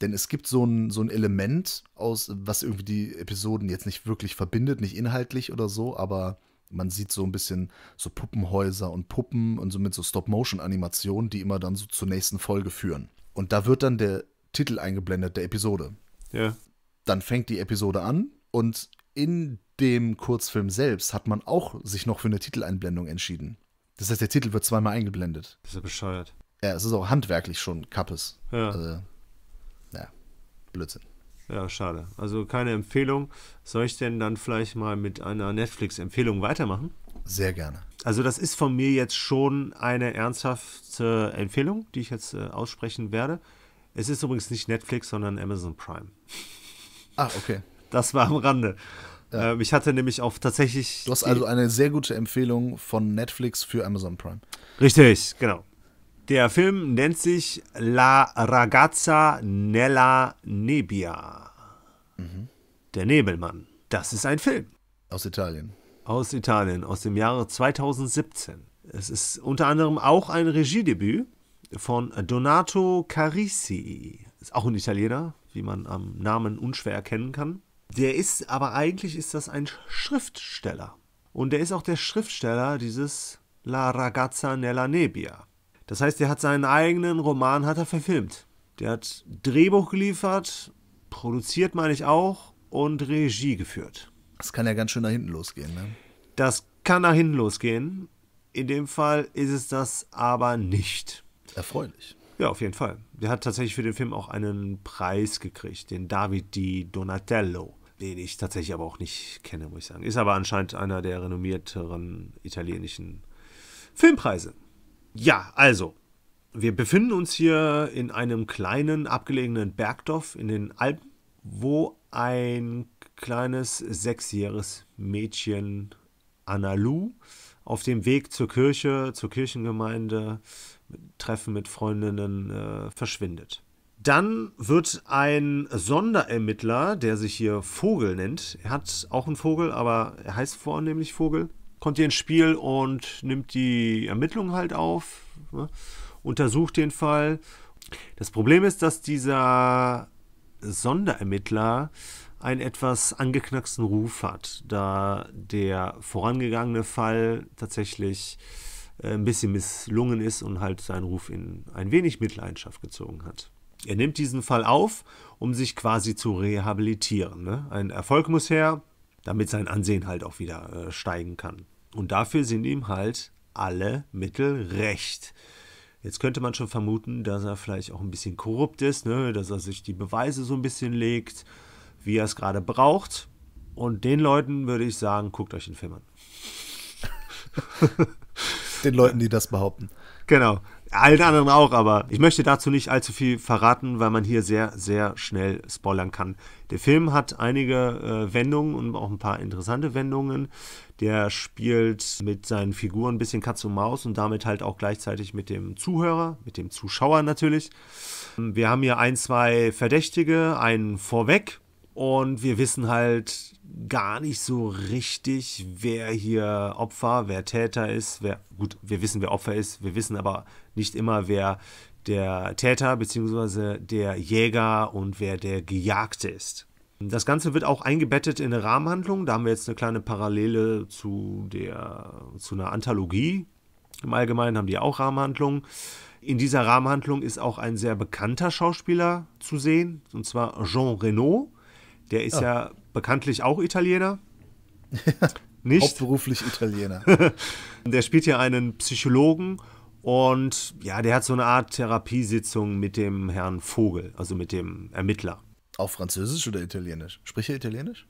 Denn es gibt so ein, so ein Element, aus, was irgendwie die Episoden jetzt nicht wirklich verbindet, nicht inhaltlich oder so, aber man sieht so ein bisschen so Puppenhäuser und Puppen und so mit so Stop-Motion-Animationen, die immer dann so zur nächsten Folge führen. Und da wird dann der Titel eingeblendet der Episode. Ja dann fängt die Episode an und in dem Kurzfilm selbst hat man auch sich noch für eine Titeleinblendung entschieden. Das heißt, der Titel wird zweimal eingeblendet. Das ist ja bescheuert. Ja, es ist auch handwerklich schon Kappes. Ja. Also, ja, Blödsinn. Ja, schade. Also keine Empfehlung. Soll ich denn dann vielleicht mal mit einer Netflix-Empfehlung weitermachen? Sehr gerne. Also das ist von mir jetzt schon eine ernsthafte Empfehlung, die ich jetzt äh, aussprechen werde. Es ist übrigens nicht Netflix, sondern Amazon Prime. Ah, okay. Das war am Rande. Ja. Ähm, ich hatte nämlich auf tatsächlich. Du hast also eine sehr gute Empfehlung von Netflix für Amazon Prime. Richtig, genau. Der Film nennt sich La Ragazza nella Nebbia. Mhm. Der Nebelmann. Das ist ein Film. Aus Italien. Aus Italien, aus dem Jahre 2017. Es ist unter anderem auch ein Regiedebüt von Donato Carisi. Ist auch ein Italiener, wie man am Namen unschwer erkennen kann. Der ist, aber eigentlich ist das ein Schriftsteller. Und der ist auch der Schriftsteller dieses La Ragazza nella Nebbia. Das heißt, der hat seinen eigenen Roman hat er verfilmt. Der hat Drehbuch geliefert, produziert meine ich auch und Regie geführt. Das kann ja ganz schön nach hinten losgehen, ne? Das kann nach hinten losgehen. In dem Fall ist es das aber nicht. Erfreulich. Ja, auf jeden Fall. Der hat tatsächlich für den Film auch einen Preis gekriegt, den David di Donatello, den ich tatsächlich aber auch nicht kenne, muss ich sagen. Ist aber anscheinend einer der renommierteren italienischen Filmpreise. Ja, also, wir befinden uns hier in einem kleinen, abgelegenen Bergdorf in den Alpen, wo ein kleines sechsjähriges Mädchen Analu auf dem Weg zur Kirche, zur Kirchengemeinde Treffen mit Freundinnen äh, verschwindet. Dann wird ein Sonderermittler, der sich hier Vogel nennt, er hat auch einen Vogel, aber er heißt vornehmlich Vogel, kommt hier ins Spiel und nimmt die Ermittlungen halt auf, ne, untersucht den Fall. Das Problem ist, dass dieser Sonderermittler einen etwas angeknacksten Ruf hat, da der vorangegangene Fall tatsächlich äh, ein bisschen misslungen ist und halt seinen Ruf in ein wenig Mitleidenschaft gezogen hat. Er nimmt diesen Fall auf, um sich quasi zu rehabilitieren. Ne? Ein Erfolg muss her, damit sein Ansehen halt auch wieder äh, steigen kann. Und dafür sind ihm halt alle Mittel recht. Jetzt könnte man schon vermuten, dass er vielleicht auch ein bisschen korrupt ist, ne? dass er sich die Beweise so ein bisschen legt, wie er es gerade braucht. Und den Leuten würde ich sagen, guckt euch den Film an. Den Leuten, die das behaupten. Genau. Allen anderen auch, aber ich möchte dazu nicht allzu viel verraten, weil man hier sehr, sehr schnell spoilern kann. Der Film hat einige äh, Wendungen und auch ein paar interessante Wendungen. Der spielt mit seinen Figuren ein bisschen Katz und Maus und damit halt auch gleichzeitig mit dem Zuhörer, mit dem Zuschauer natürlich. Wir haben hier ein, zwei Verdächtige, einen vorweg und wir wissen halt, gar nicht so richtig, wer hier Opfer, wer Täter ist. Wer, gut, wir wissen, wer Opfer ist, wir wissen aber nicht immer, wer der Täter bzw. der Jäger und wer der Gejagte ist. Das Ganze wird auch eingebettet in eine Rahmenhandlung. Da haben wir jetzt eine kleine Parallele zu, der, zu einer Anthologie. Im Allgemeinen haben die auch Rahmenhandlungen. In dieser Rahmenhandlung ist auch ein sehr bekannter Schauspieler zu sehen, und zwar Jean Reno. Der ist ah. ja bekanntlich auch Italiener. Nicht? Hauptberuflich Italiener. der spielt hier einen Psychologen und ja, der hat so eine Art Therapiesitzung mit dem Herrn Vogel, also mit dem Ermittler. Auf Französisch oder Italienisch? Spricht er Italienisch?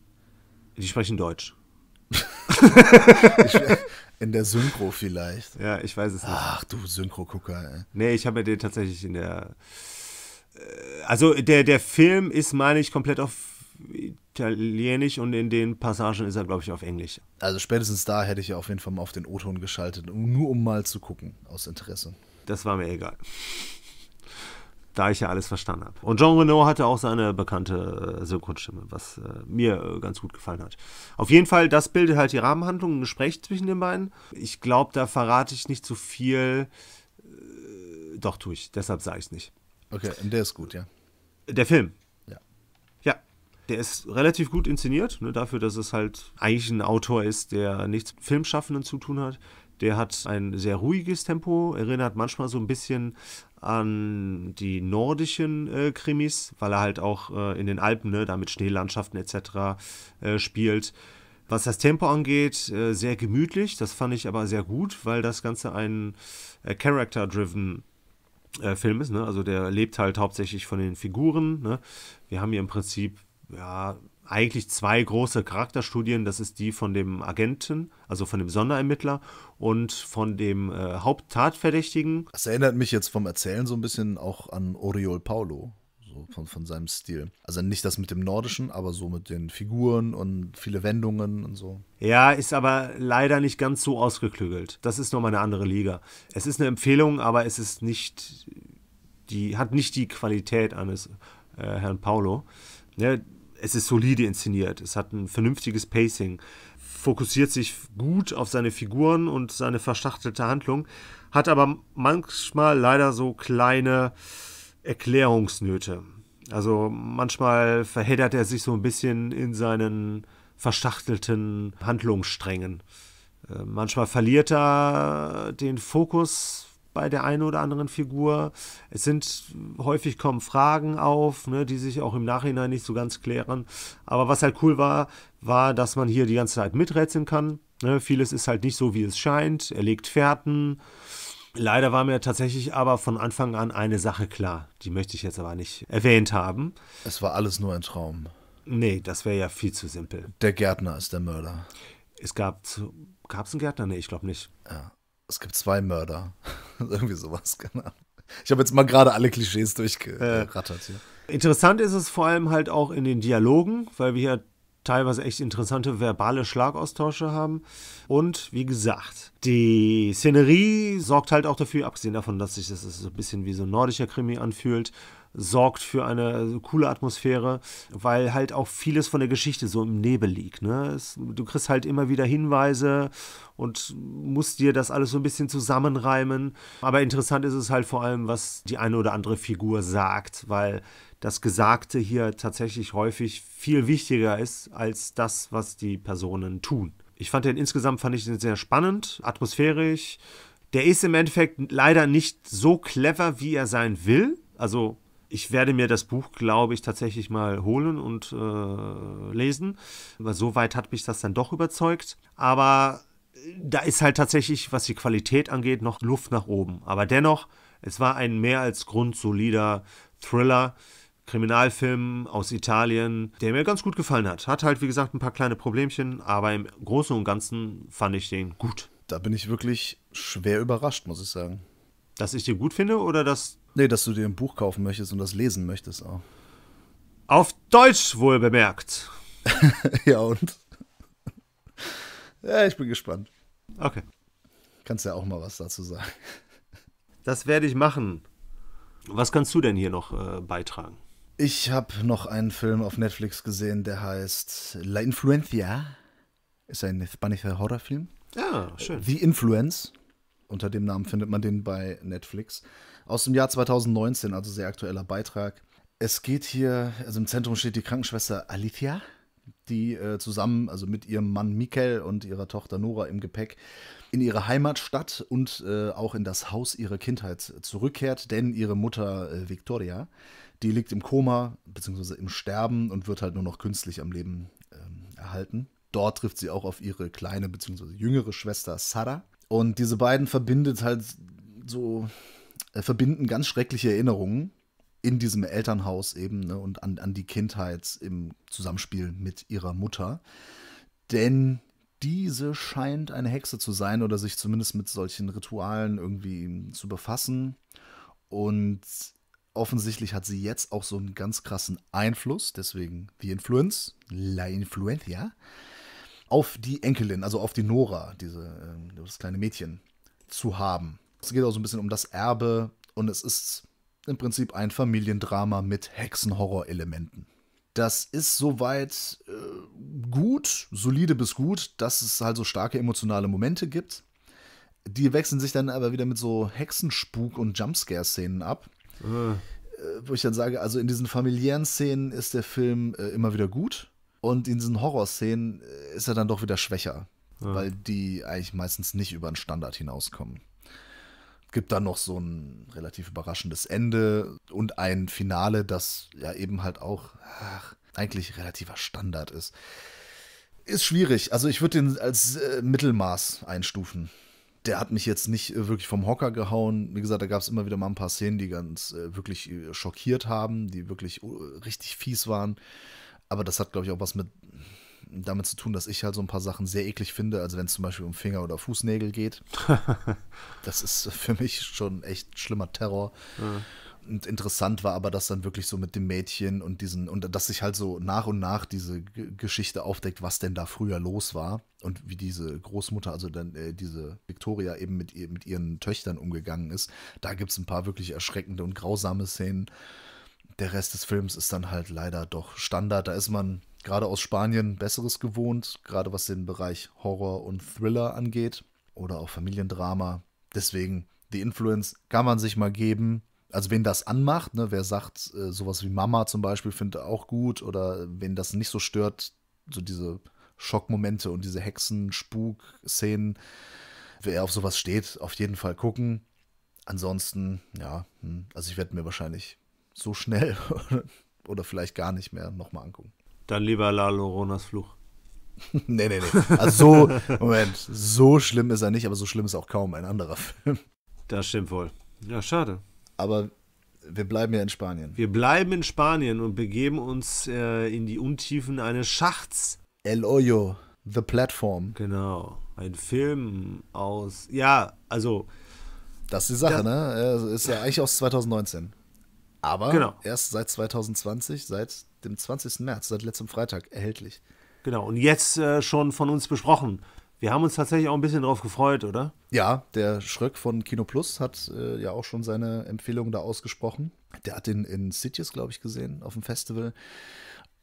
Die sprechen Deutsch. in der Synchro vielleicht. Ja, ich weiß es nicht. Ach du Synchro-Gucker, ey. Nee, ich habe ja den tatsächlich in der. Äh, also der, der Film ist, meine ich, komplett auf Italienisch und in den Passagen ist er, glaube ich, auf Englisch. Also spätestens da hätte ich ja auf jeden Fall mal auf den O-Ton geschaltet, nur um mal zu gucken, aus Interesse. Das war mir egal. Da ich ja alles verstanden habe. Und Jean Renault hatte auch seine bekannte äh, Synchronstimme, was äh, mir äh, ganz gut gefallen hat. Auf jeden Fall, das bildet halt die Rahmenhandlung, ein Gespräch zwischen den beiden. Ich glaube, da verrate ich nicht zu so viel. Doch, tue ich. Deshalb sage ich es nicht. Okay, der ist gut, ja. Der Film, der ist relativ gut inszeniert, ne, dafür, dass es halt eigentlich ein Autor ist, der nichts mit Filmschaffenden zu tun hat. Der hat ein sehr ruhiges Tempo, erinnert manchmal so ein bisschen an die nordischen äh, Krimis, weil er halt auch äh, in den Alpen, ne, da mit Schneelandschaften etc. Äh, spielt. Was das Tempo angeht, äh, sehr gemütlich. Das fand ich aber sehr gut, weil das Ganze ein äh, Character-driven äh, Film ist. Ne? Also der lebt halt hauptsächlich von den Figuren. Ne? Wir haben hier im Prinzip ja, eigentlich zwei große Charakterstudien. Das ist die von dem Agenten, also von dem Sonderermittler und von dem äh, Haupttatverdächtigen. Das erinnert mich jetzt vom Erzählen so ein bisschen auch an Oriol Paulo. So von, von seinem Stil. Also nicht das mit dem Nordischen, aber so mit den Figuren und viele Wendungen und so. Ja, ist aber leider nicht ganz so ausgeklügelt. Das ist nochmal eine andere Liga. Es ist eine Empfehlung, aber es ist nicht die, hat nicht die Qualität eines äh, Herrn Paulo. Ja, es ist solide inszeniert, es hat ein vernünftiges Pacing, fokussiert sich gut auf seine Figuren und seine verschachtelte Handlung, hat aber manchmal leider so kleine Erklärungsnöte. Also manchmal verheddert er sich so ein bisschen in seinen verschachtelten Handlungssträngen. Äh, manchmal verliert er den Fokus bei der einen oder anderen Figur. Es sind häufig kommen Fragen auf, ne, die sich auch im Nachhinein nicht so ganz klären. Aber was halt cool war, war, dass man hier die ganze Zeit miträtseln kann. Ne, vieles ist halt nicht so, wie es scheint. Er legt Fährten. Leider war mir tatsächlich aber von Anfang an eine Sache klar. Die möchte ich jetzt aber nicht erwähnt haben. Es war alles nur ein Traum. Nee, das wäre ja viel zu simpel. Der Gärtner ist der Mörder. Es gab. Gab es einen Gärtner? Nee, ich glaube nicht. Ja es gibt zwei Mörder. Irgendwie sowas, keine genau. Ahnung. Ich habe jetzt mal gerade alle Klischees durchgerattert hier. Interessant ist es vor allem halt auch in den Dialogen, weil wir hier teilweise echt interessante verbale Schlagaustausche haben. Und wie gesagt, die Szenerie sorgt halt auch dafür, abgesehen davon, dass sich das so ein bisschen wie so ein nordischer Krimi anfühlt, sorgt für eine äh, coole Atmosphäre, weil halt auch vieles von der Geschichte so im Nebel liegt. Ne? Es, du kriegst halt immer wieder Hinweise und musst dir das alles so ein bisschen zusammenreimen. Aber interessant ist es halt vor allem, was die eine oder andere Figur sagt, weil das Gesagte hier tatsächlich häufig viel wichtiger ist als das, was die Personen tun. Ich fand den insgesamt fand ich den sehr spannend, atmosphärisch. Der ist im Endeffekt leider nicht so clever, wie er sein will. Also ich werde mir das Buch, glaube ich, tatsächlich mal holen und äh, lesen, Aber so weit hat mich das dann doch überzeugt. Aber äh, da ist halt tatsächlich, was die Qualität angeht, noch Luft nach oben. Aber dennoch, es war ein mehr als grundsolider Thriller. Kriminalfilm aus Italien, der mir ganz gut gefallen hat. Hat halt, wie gesagt, ein paar kleine Problemchen, aber im Großen und Ganzen fand ich den gut. Da bin ich wirklich schwer überrascht, muss ich sagen. Dass ich den gut finde oder dass Nee, dass du dir ein Buch kaufen möchtest und das lesen möchtest auch. Auf Deutsch wohl bemerkt. ja, und? ja, ich bin gespannt. Okay. Kannst ja auch mal was dazu sagen. Das werde ich machen. Was kannst du denn hier noch äh, beitragen? Ich habe noch einen Film auf Netflix gesehen, der heißt La Influencia. Ist ein spanischer Horrorfilm. Ja, ah, schön. The Influence. Unter dem Namen findet man den bei Netflix aus dem Jahr 2019, also sehr aktueller Beitrag. Es geht hier, also im Zentrum steht die Krankenschwester Alicia, die äh, zusammen, also mit ihrem Mann Mikkel und ihrer Tochter Nora im Gepäck, in ihre Heimatstadt und äh, auch in das Haus ihrer Kindheit zurückkehrt, denn ihre Mutter äh, Victoria, die liegt im Koma bzw. im Sterben und wird halt nur noch künstlich am Leben ähm, erhalten. Dort trifft sie auch auf ihre kleine bzw. jüngere Schwester Sarah. Und diese beiden verbindet halt so äh, verbinden ganz schreckliche Erinnerungen in diesem Elternhaus eben ne, und an, an die Kindheit im Zusammenspiel mit ihrer Mutter. Denn diese scheint eine Hexe zu sein oder sich zumindest mit solchen Ritualen irgendwie zu befassen. Und offensichtlich hat sie jetzt auch so einen ganz krassen Einfluss, deswegen die Influence, La Influencia, auf die Enkelin, also auf die Nora, diese, äh, das kleine Mädchen, zu haben. Es geht auch so ein bisschen um das Erbe und es ist im Prinzip ein Familiendrama mit Hexenhorror-Elementen. Das ist soweit äh, gut, solide bis gut, dass es halt so starke emotionale Momente gibt. Die wechseln sich dann aber wieder mit so Hexenspuk- und Jumpscare-Szenen ab. Äh. äh wo ich dann sage, also in diesen familiären Szenen ist der Film äh, immer wieder gut und in diesen Horrorszenen äh, ist er dann doch wieder schwächer, äh. weil die eigentlich meistens nicht über den Standard hinauskommen gibt dann noch so ein relativ überraschendes Ende und ein Finale, das ja eben halt auch ach, eigentlich relativer Standard ist. Ist schwierig. Also ich würde den als äh, Mittelmaß einstufen. Der hat mich jetzt nicht äh, wirklich vom Hocker gehauen. Wie gesagt, da gab es immer wieder mal ein paar Szenen, die ganz äh, wirklich äh, schockiert haben, die wirklich äh, richtig fies waren. Aber das hat, glaube ich, auch was mit damit zu tun, dass ich halt so ein paar Sachen sehr eklig finde. Also wenn es zum Beispiel um Finger- oder Fußnägel geht. das ist für mich schon echt schlimmer Terror. Ja. Und interessant war aber das dann wirklich so mit dem Mädchen und diesen, und dass sich halt so nach und nach diese G Geschichte aufdeckt, was denn da früher los war und wie diese Großmutter, also dann äh, diese Victoria eben mit, ihr, mit ihren Töchtern umgegangen ist. Da gibt es ein paar wirklich erschreckende und grausame Szenen. Der Rest des Films ist dann halt leider doch Standard. Da ist man gerade aus Spanien Besseres gewohnt, gerade was den Bereich Horror und Thriller angeht oder auch Familiendrama. Deswegen, The Influence kann man sich mal geben. Also wen das anmacht, ne, wer sagt, äh, sowas wie Mama zum Beispiel findet er auch gut oder wen das nicht so stört, so diese Schockmomente und diese hexenspuk szenen wer auf sowas steht, auf jeden Fall gucken. Ansonsten, ja, hm, also ich werde mir wahrscheinlich so schnell oder vielleicht gar nicht mehr nochmal angucken. Dann lieber La Loronas Fluch. nee, nee, nee. Also so, Moment, so schlimm ist er nicht, aber so schlimm ist auch kaum ein anderer Film. Das stimmt wohl. Ja, schade. Aber wir bleiben ja in Spanien. Wir bleiben in Spanien und begeben uns äh, in die Untiefen eines Schachts. El Hoyo, The Platform. Genau. Ein Film aus. Ja, also. Das ist die Sache, ja, ne? Äh, ist ja eigentlich aus 2019. Aber genau. erst seit 2020, seit dem 20. März, seit letztem Freitag, erhältlich. Genau, und jetzt äh, schon von uns besprochen. Wir haben uns tatsächlich auch ein bisschen drauf gefreut, oder? Ja, der Schröck von Kino Plus hat äh, ja auch schon seine Empfehlung da ausgesprochen. Der hat den in Cities, glaube ich, gesehen, auf dem Festival.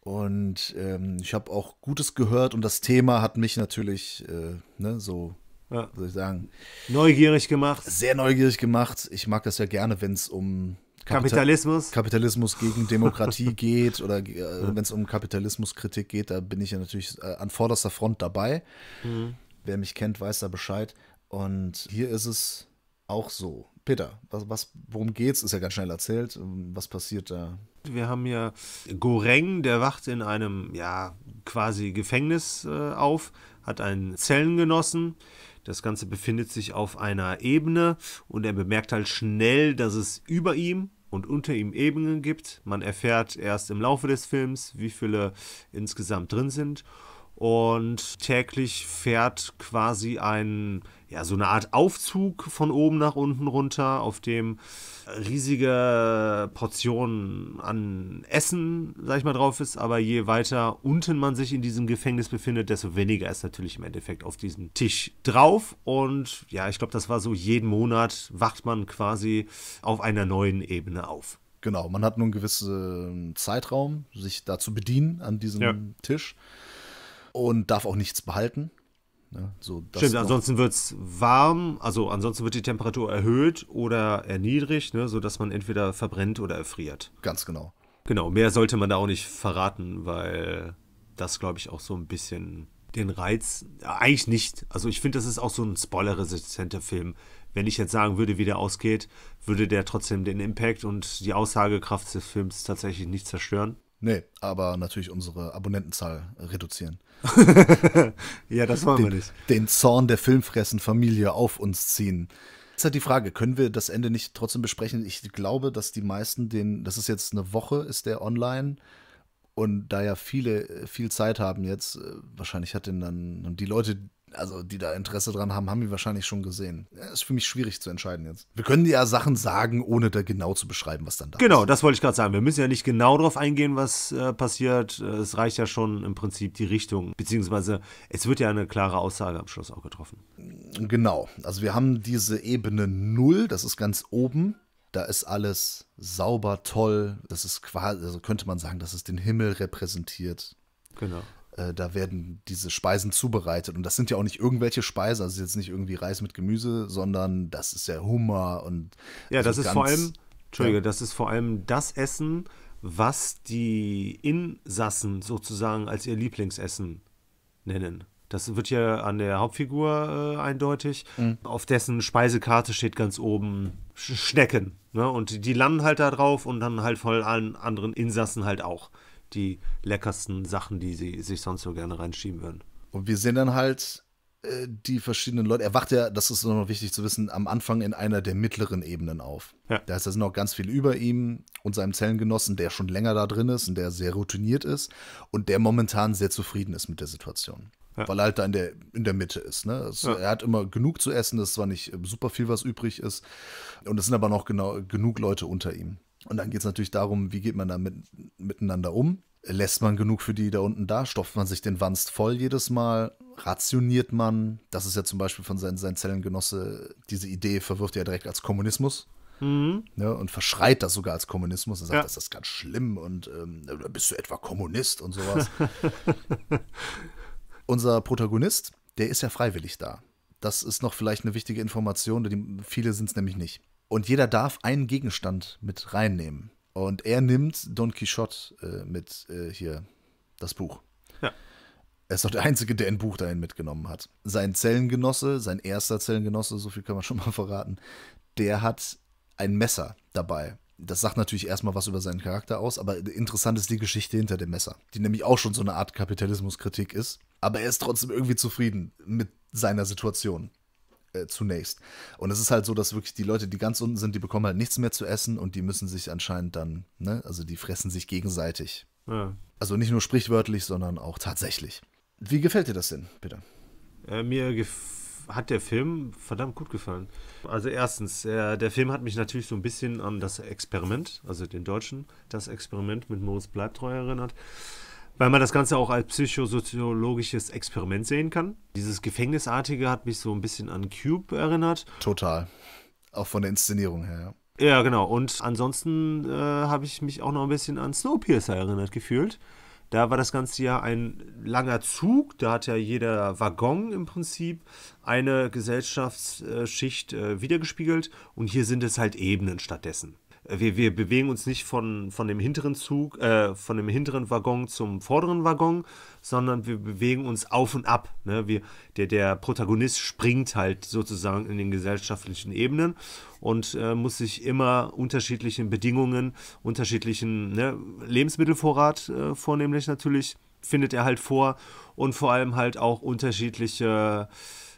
Und ähm, ich habe auch Gutes gehört und das Thema hat mich natürlich äh, ne, so ja. soll ich sagen. Neugierig gemacht. Sehr neugierig gemacht. Ich mag das ja gerne, wenn es um Kapitalismus. Kapitalismus gegen Demokratie geht oder äh, wenn es um Kapitalismuskritik geht, da bin ich ja natürlich äh, an vorderster Front dabei. Mhm. Wer mich kennt, weiß da Bescheid. Und hier ist es auch so. Peter, was, was, worum geht's? Ist ja ganz schnell erzählt. Was passiert da? Wir haben ja Goreng, der wacht in einem, ja, quasi Gefängnis äh, auf, hat einen Zellengenossen, das Ganze befindet sich auf einer Ebene und er bemerkt halt schnell, dass es über ihm und unter ihm Ebenen gibt. Man erfährt erst im Laufe des Films, wie viele insgesamt drin sind. Und täglich fährt quasi ein ja, so eine Art Aufzug von oben nach unten runter, auf dem riesige Portionen an Essen, sag ich mal, drauf ist. Aber je weiter unten man sich in diesem Gefängnis befindet, desto weniger ist natürlich im Endeffekt auf diesem Tisch drauf. Und ja, ich glaube, das war so, jeden Monat wacht man quasi auf einer neuen Ebene auf. Genau, man hat nur einen gewissen ähm, Zeitraum, sich da zu bedienen an diesem ja. Tisch und darf auch nichts behalten. Ne? So, Stimmt, ansonsten wird es warm, also ansonsten wird die Temperatur erhöht oder erniedrigt, ne? sodass man entweder verbrennt oder erfriert. Ganz genau. Genau, mehr sollte man da auch nicht verraten, weil das, glaube ich, auch so ein bisschen den Reiz. Eigentlich nicht. Also ich finde, das ist auch so ein spoilerresistenter Film. Wenn ich jetzt sagen würde, wie der ausgeht, würde der trotzdem den Impact und die Aussagekraft des Films tatsächlich nicht zerstören. Nee, aber natürlich unsere Abonnentenzahl reduzieren. ja, das wollen den, wir nicht. Den Zorn der Filmfressen-Familie auf uns ziehen. Jetzt halt die Frage, können wir das Ende nicht trotzdem besprechen? Ich glaube, dass die meisten den, das ist jetzt eine Woche, ist der online. Und da ja viele äh, viel Zeit haben jetzt, äh, wahrscheinlich hat den dann die Leute, also die da Interesse dran haben, haben die wahrscheinlich schon gesehen. Ja, ist für mich schwierig zu entscheiden jetzt. Wir können ja Sachen sagen, ohne da genau zu beschreiben, was dann da genau, ist. Genau, das wollte ich gerade sagen. Wir müssen ja nicht genau darauf eingehen, was äh, passiert. Es reicht ja schon im Prinzip die Richtung, beziehungsweise es wird ja eine klare Aussage am Schluss auch getroffen. Genau, also wir haben diese Ebene 0, das ist ganz oben. Da ist alles sauber, toll. Das ist quasi, also könnte man sagen, dass es den Himmel repräsentiert. Genau äh, da werden diese Speisen zubereitet. Und das sind ja auch nicht irgendwelche Speisen, also jetzt nicht irgendwie Reis mit Gemüse, sondern das ist ja Hummer und. Ja, also das so ist vor allem, Entschuldige, ja. das ist vor allem das Essen, was die Insassen sozusagen als ihr Lieblingsessen nennen. Das wird ja an der Hauptfigur äh, eindeutig. Mhm. Auf dessen Speisekarte steht ganz oben Sch Schnecken. Ne? Und die landen halt da drauf und dann halt voll allen anderen Insassen halt auch die leckersten Sachen, die sie sich sonst so gerne reinschieben würden. Und wir sehen dann halt äh, die verschiedenen Leute. Er wacht ja, das ist noch wichtig zu wissen, am Anfang in einer der mittleren Ebenen auf. Ja. Da heißt, da sind noch ganz viele über ihm und seinem Zellengenossen, der schon länger da drin ist und der sehr routiniert ist und der momentan sehr zufrieden ist mit der Situation. Ja. Weil er halt da in der, in der Mitte ist. Ne? Also ja. Er hat immer genug zu essen, das ist zwar nicht äh, super viel, was übrig ist. Und es sind aber noch genau, genug Leute unter ihm. Und dann geht es natürlich darum, wie geht man da mit, miteinander um? Lässt man genug für die da unten da? Stopft man sich den Wanst voll jedes Mal? Rationiert man? Das ist ja zum Beispiel von seinen, seinen Zellengenosse, diese Idee verwirft er ja direkt als Kommunismus. Mhm. Ne, und verschreit das sogar als Kommunismus. Er sagt, ja. das ist ganz schlimm und ähm, bist du etwa Kommunist und sowas. Unser Protagonist, der ist ja freiwillig da. Das ist noch vielleicht eine wichtige Information, denn viele sind es nämlich nicht. Und jeder darf einen Gegenstand mit reinnehmen. Und er nimmt Don Quixote äh, mit äh, hier das Buch. Ja. Er ist doch der Einzige, der ein Buch dahin mitgenommen hat. Sein Zellengenosse, sein erster Zellengenosse, so viel kann man schon mal verraten, der hat ein Messer dabei. Das sagt natürlich erstmal was über seinen Charakter aus, aber interessant ist die Geschichte hinter dem Messer, die nämlich auch schon so eine Art Kapitalismuskritik ist. Aber er ist trotzdem irgendwie zufrieden mit seiner Situation äh, zunächst. Und es ist halt so, dass wirklich die Leute, die ganz unten sind, die bekommen halt nichts mehr zu essen und die müssen sich anscheinend dann, ne, also die fressen sich gegenseitig. Ja. Also nicht nur sprichwörtlich, sondern auch tatsächlich. Wie gefällt dir das denn, bitte? Äh, mir hat der Film verdammt gut gefallen. Also erstens, äh, der Film hat mich natürlich so ein bisschen an das Experiment, also den deutschen, das Experiment mit Moritz Bleibtreu erinnert weil man das Ganze auch als psychosoziologisches Experiment sehen kann. Dieses Gefängnisartige hat mich so ein bisschen an Cube erinnert. Total. Auch von der Inszenierung her, ja. Ja, genau. Und ansonsten äh, habe ich mich auch noch ein bisschen an Snowpiercer erinnert gefühlt. Da war das Ganze ja ein langer Zug. Da hat ja jeder Waggon im Prinzip eine Gesellschaftsschicht äh, wiedergespiegelt. Und hier sind es halt Ebenen stattdessen wir, wir bewegen uns nicht von, von dem hinteren Zug, äh, von dem hinteren Waggon zum vorderen Waggon, sondern wir bewegen uns auf und ab. Ne? Wir, der, der Protagonist springt halt sozusagen in den gesellschaftlichen Ebenen und äh, muss sich immer unterschiedlichen Bedingungen, unterschiedlichen ne, Lebensmittelvorrat äh, vornehmlich natürlich, findet er halt vor und vor allem halt auch unterschiedliche,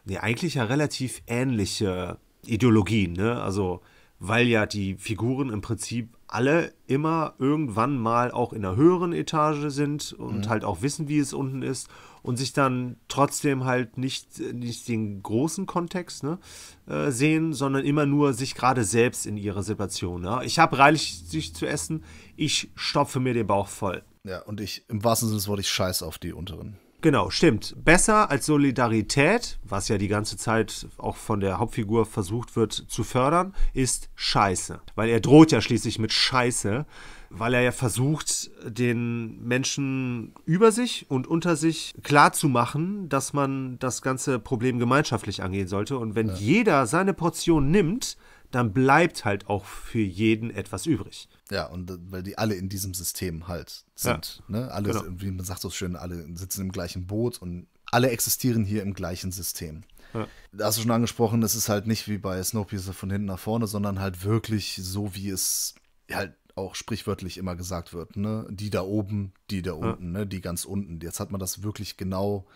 ne, eigentlich ja relativ ähnliche Ideologien, ne? Also weil ja die Figuren im Prinzip alle immer irgendwann mal auch in einer höheren Etage sind und mhm. halt auch wissen, wie es unten ist und sich dann trotzdem halt nicht, nicht den großen Kontext ne, äh, sehen, sondern immer nur sich gerade selbst in ihrer Situation. Ne? Ich habe reichlich zu essen, ich stopfe mir den Bauch voll. Ja, und ich, im wahrsten Sinne des Wortes, ich scheiße auf die unteren. Genau, stimmt. Besser als Solidarität, was ja die ganze Zeit auch von der Hauptfigur versucht wird zu fördern, ist Scheiße. Weil er droht ja schließlich mit Scheiße, weil er ja versucht, den Menschen über sich und unter sich klarzumachen, dass man das ganze Problem gemeinschaftlich angehen sollte. Und wenn ja. jeder seine Portion nimmt, dann bleibt halt auch für jeden etwas übrig. Ja, und äh, weil die alle in diesem System halt sind. Ja, ne? Alle, genau. wie man sagt so schön, alle sitzen im gleichen Boot und alle existieren hier im gleichen System. Ja. Da hast du schon angesprochen, es ist halt nicht wie bei Snowpiercer von hinten nach vorne, sondern halt wirklich so, wie es halt auch sprichwörtlich immer gesagt wird. Ne? Die da oben, die da unten, ja. ne? die ganz unten. Jetzt hat man das wirklich genau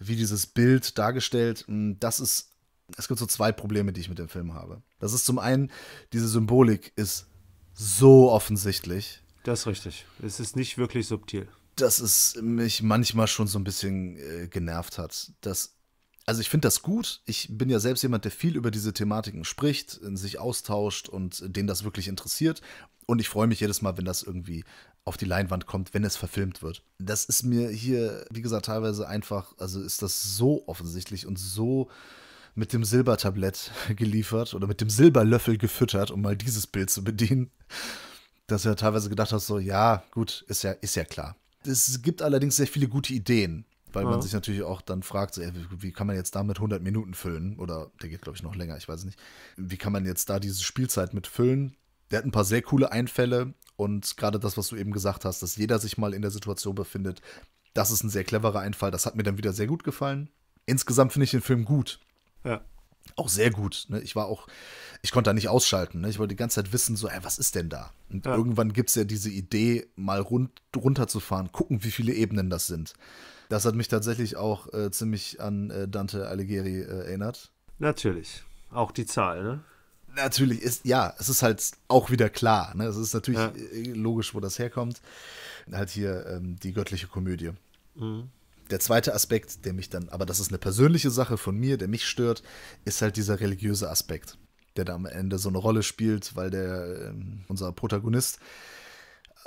wie dieses Bild dargestellt. Hm, das ist es gibt so zwei Probleme, die ich mit dem Film habe. Das ist zum einen, diese Symbolik ist so offensichtlich. Das ist richtig. Es ist nicht wirklich subtil. Dass es mich manchmal schon so ein bisschen äh, genervt hat. Das, also ich finde das gut. Ich bin ja selbst jemand, der viel über diese Thematiken spricht, sich austauscht und den das wirklich interessiert. Und ich freue mich jedes Mal, wenn das irgendwie auf die Leinwand kommt, wenn es verfilmt wird. Das ist mir hier, wie gesagt, teilweise einfach, also ist das so offensichtlich und so mit dem Silbertablett geliefert oder mit dem Silberlöffel gefüttert, um mal dieses Bild zu bedienen, dass er teilweise gedacht hat, so, ja, gut, ist ja, ist ja klar. Es gibt allerdings sehr viele gute Ideen, weil ja. man sich natürlich auch dann fragt, so, ey, wie kann man jetzt damit 100 Minuten füllen? Oder der geht, glaube ich, noch länger, ich weiß nicht. Wie kann man jetzt da diese Spielzeit mit füllen? Der hat ein paar sehr coole Einfälle und gerade das, was du eben gesagt hast, dass jeder sich mal in der Situation befindet, das ist ein sehr cleverer Einfall. Das hat mir dann wieder sehr gut gefallen. Insgesamt finde ich den Film gut. Ja. Auch sehr gut. Ne? Ich war auch, ich konnte da nicht ausschalten. Ne? Ich wollte die ganze Zeit wissen, so, ey, was ist denn da? Und ja. irgendwann gibt es ja diese Idee, mal rund, runterzufahren, gucken, wie viele Ebenen das sind. Das hat mich tatsächlich auch äh, ziemlich an äh, Dante Alighieri äh, erinnert. Natürlich. Auch die Zahl, ne? Natürlich ist, ja, es ist halt auch wieder klar. Ne? Es ist natürlich ja. Äh, logisch, wo das herkommt. Halt hier ähm, die göttliche Komödie. Mhm der zweite Aspekt, der mich dann, aber das ist eine persönliche Sache von mir, der mich stört, ist halt dieser religiöse Aspekt, der da am Ende so eine Rolle spielt, weil der äh, unser Protagonist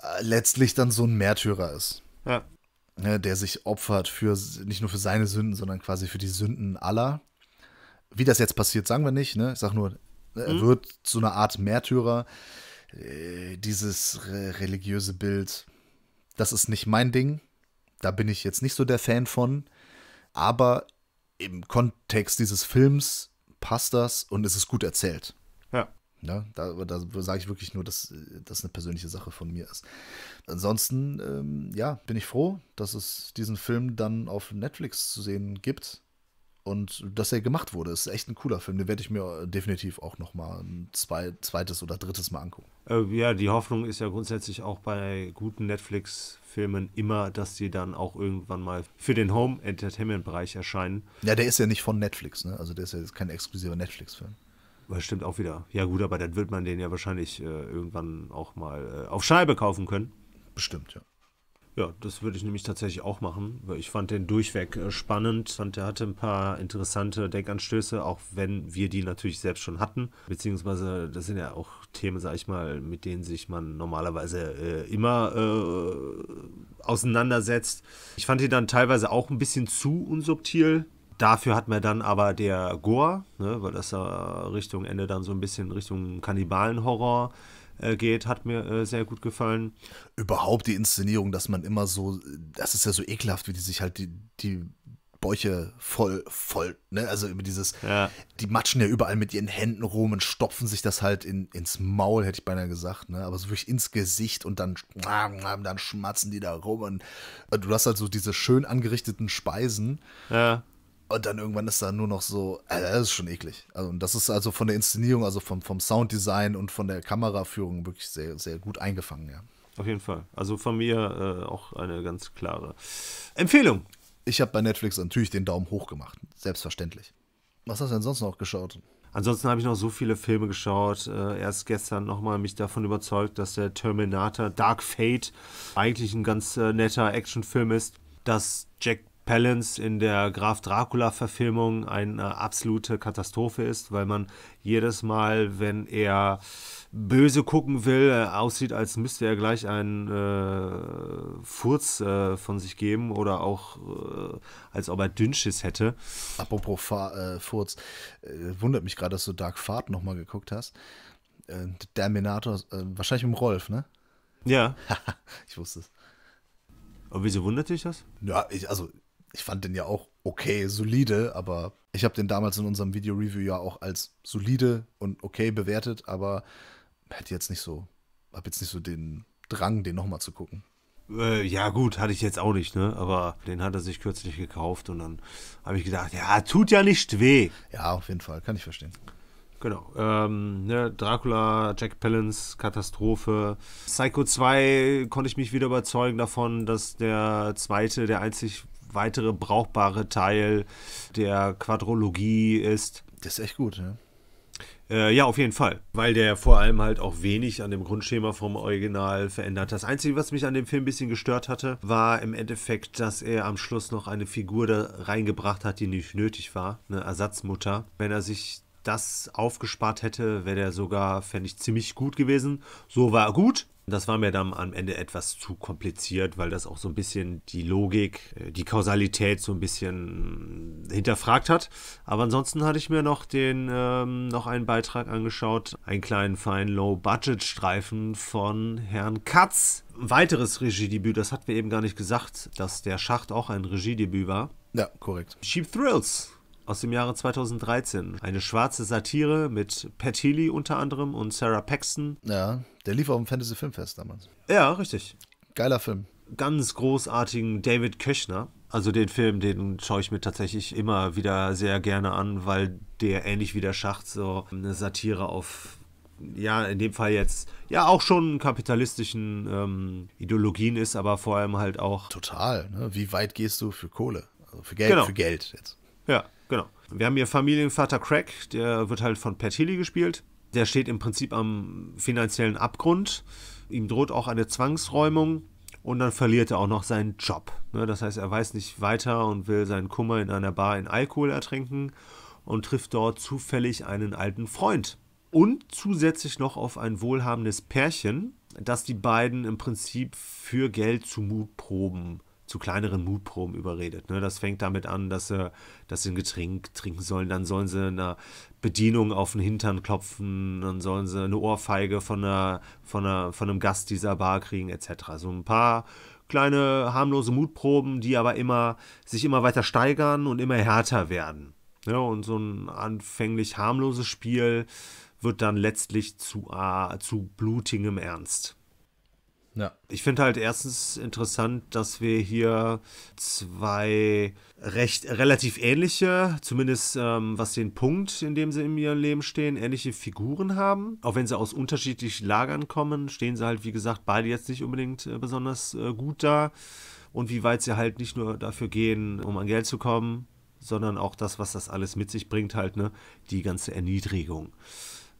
äh, letztlich dann so ein Märtyrer ist. Ja. Ne, der sich opfert für nicht nur für seine Sünden, sondern quasi für die Sünden aller. Wie das jetzt passiert, sagen wir nicht, ne? Ich sag nur, ne, er mhm. wird so eine Art Märtyrer. Äh, dieses re religiöse Bild, das ist nicht mein Ding. Da bin ich jetzt nicht so der Fan von. Aber im Kontext dieses Films passt das und es ist gut erzählt. Ja. Ja, ne? da, da sage ich wirklich nur, dass das eine persönliche Sache von mir ist. Ansonsten, ähm, ja, bin ich froh, dass es diesen Film dann auf Netflix zu sehen gibt und dass er gemacht wurde. Ist echt ein cooler Film. Den werde ich mir definitiv auch nochmal ein zwei, zweites oder drittes Mal angucken. Äh, ja, die Hoffnung ist ja grundsätzlich auch bei guten Netflix filmen Filmen immer, dass die dann auch irgendwann mal für den Home-Entertainment-Bereich erscheinen. Ja, der ist ja nicht von Netflix, ne? Also der ist ja kein exklusiver Netflix-Film. Das stimmt auch wieder. Ja, gut, aber dann wird man den ja wahrscheinlich äh, irgendwann auch mal äh, auf Scheibe kaufen können. Bestimmt, ja. Ja, das würde ich nämlich tatsächlich auch machen, weil ich fand den durchweg äh, spannend. Ich fand, er hatte ein paar interessante Denkanstöße, auch wenn wir die natürlich selbst schon hatten. Beziehungsweise, das sind ja auch Themen, sag ich mal, mit denen sich man normalerweise äh, immer äh, auseinandersetzt. Ich fand ihn dann teilweise auch ein bisschen zu unsubtil Dafür hat mir dann aber der Gore, ne, weil das ja Richtung Ende dann so ein bisschen Richtung Kannibalenhorror äh, geht, hat mir äh, sehr gut gefallen. Überhaupt die Inszenierung, dass man immer so, das ist ja so ekelhaft, wie die sich halt die, die Bäuche voll, voll, ne? Also über dieses, ja. die matschen ja überall mit ihren Händen rum und stopfen sich das halt in, ins Maul, hätte ich beinahe gesagt, ne? Aber so wirklich ins Gesicht und dann, dann schmatzen die da rum und äh, du hast halt so diese schön angerichteten Speisen. Ja. Und dann irgendwann ist da nur noch so, also das ist schon eklig. Also, und das ist also von der Inszenierung, also vom, vom Sounddesign und von der Kameraführung wirklich sehr, sehr gut eingefangen, ja. Auf jeden Fall. Also von mir äh, auch eine ganz klare Empfehlung. Ich habe bei Netflix natürlich den Daumen hoch gemacht, selbstverständlich. Was hast du denn sonst noch geschaut? Ansonsten habe ich noch so viele Filme geschaut. Äh, erst gestern nochmal mich davon überzeugt, dass der Terminator Dark Fate eigentlich ein ganz äh, netter Actionfilm ist. Dass Jack Palance in der Graf Dracula-Verfilmung eine absolute Katastrophe ist, weil man jedes Mal, wenn er böse gucken will, äh, aussieht, als müsste er gleich einen äh, Furz äh, von sich geben oder auch äh, als ob er Dünnschiss hätte. Apropos Fa äh, Furz, äh, wundert mich gerade, dass du Dark Fart nochmal geguckt hast. Äh, Terminator, wahrscheinlich mit dem Rolf, ne? Ja. ich wusste es. Aber wieso wundert dich das? Ja, ich, also ich fand den ja auch okay, solide, aber ich habe den damals in unserem Video-Review ja auch als solide und okay bewertet, aber hätte jetzt nicht so, habe jetzt nicht so den Drang, den nochmal zu gucken. Äh, ja, gut, hatte ich jetzt auch nicht, ne? Aber den hat er sich kürzlich gekauft und dann habe ich gedacht, ja, tut ja nicht weh. Ja, auf jeden Fall, kann ich verstehen. Genau. Ähm, ne, Dracula, Jack Palance, Katastrophe. Psycho 2 konnte ich mich wieder überzeugen davon, dass der zweite der einzig weitere brauchbare Teil der Quadrologie ist. Das ist echt gut, ne? Äh, ja, auf jeden Fall. Weil der vor allem halt auch wenig an dem Grundschema vom Original verändert hat. Das Einzige, was mich an dem Film ein bisschen gestört hatte, war im Endeffekt, dass er am Schluss noch eine Figur da reingebracht hat, die nicht nötig war. Eine Ersatzmutter. Wenn er sich das aufgespart hätte, wäre der sogar, fände ich, ziemlich gut gewesen. So war er gut. Das war mir dann am Ende etwas zu kompliziert, weil das auch so ein bisschen die Logik, äh, die Kausalität so ein bisschen hm, hinterfragt hat. Aber ansonsten hatte ich mir noch den ähm, noch einen Beitrag angeschaut, einen kleinen feinen Low-Budget-Streifen von Herrn Katz. Ein weiteres Regiedebüt, das hat mir eben gar nicht gesagt, dass der Schacht auch ein Regiedebüt war. Ja, korrekt. Cheap Thrills aus dem Jahre 2013. Eine schwarze Satire mit Pat Healy unter anderem und Sarah Paxton. Ja, der lief auf dem Fantasy Filmfest damals. Ja, richtig. Geiler Film. Ganz großartigen David Köchner. Also den Film, den schaue ich mir tatsächlich immer wieder sehr gerne an, weil der ähnlich wie der Schacht so eine Satire auf ja, in dem Fall jetzt ja auch schon kapitalistischen ähm, Ideologien ist, aber vor allem halt auch. Total, ne? Wie weit gehst du für Kohle? Also für Geld, genau. für Geld jetzt. Ja. Genau. Wir haben hier Familienvater Craig, der wird halt von Pat Healy gespielt. Der steht im Prinzip am finanziellen Abgrund. Ihm droht auch eine Zwangsräumung und dann verliert er auch noch seinen Job. Ne, das heißt, er weiß nicht weiter und will seinen Kummer in einer Bar in Alkohol ertrinken und trifft dort zufällig einen alten Freund. Und zusätzlich noch auf ein wohlhabendes Pärchen, das die beiden im Prinzip für Geld zu Mutproben zu kleineren Mutproben überredet. Ne? Das fängt damit an, dass sie, dass sie ein Getränk trinken sollen, dann sollen sie eine Bedienung auf den Hintern klopfen, dann sollen sie eine Ohrfeige von, einer, von, einer, von einem Gast dieser Bar kriegen, etc. So ein paar kleine harmlose Mutproben, die aber immer sich immer weiter steigern und immer härter werden. Ne? Und so ein anfänglich harmloses Spiel wird dann letztlich zu, äh, zu blutigem Ernst. Ja. Ich finde halt erstens interessant, dass wir hier zwei recht relativ ähnliche, zumindest ähm, was den Punkt, in dem sie in ihrem Leben stehen, ähnliche Figuren haben. Auch wenn sie aus unterschiedlichen Lagern kommen, stehen sie halt, wie gesagt, beide jetzt nicht unbedingt äh, besonders äh, gut da. Und wie weit sie halt nicht nur dafür gehen, um an Geld zu kommen, sondern auch das, was das alles mit sich bringt, halt, ne, die ganze Erniedrigung.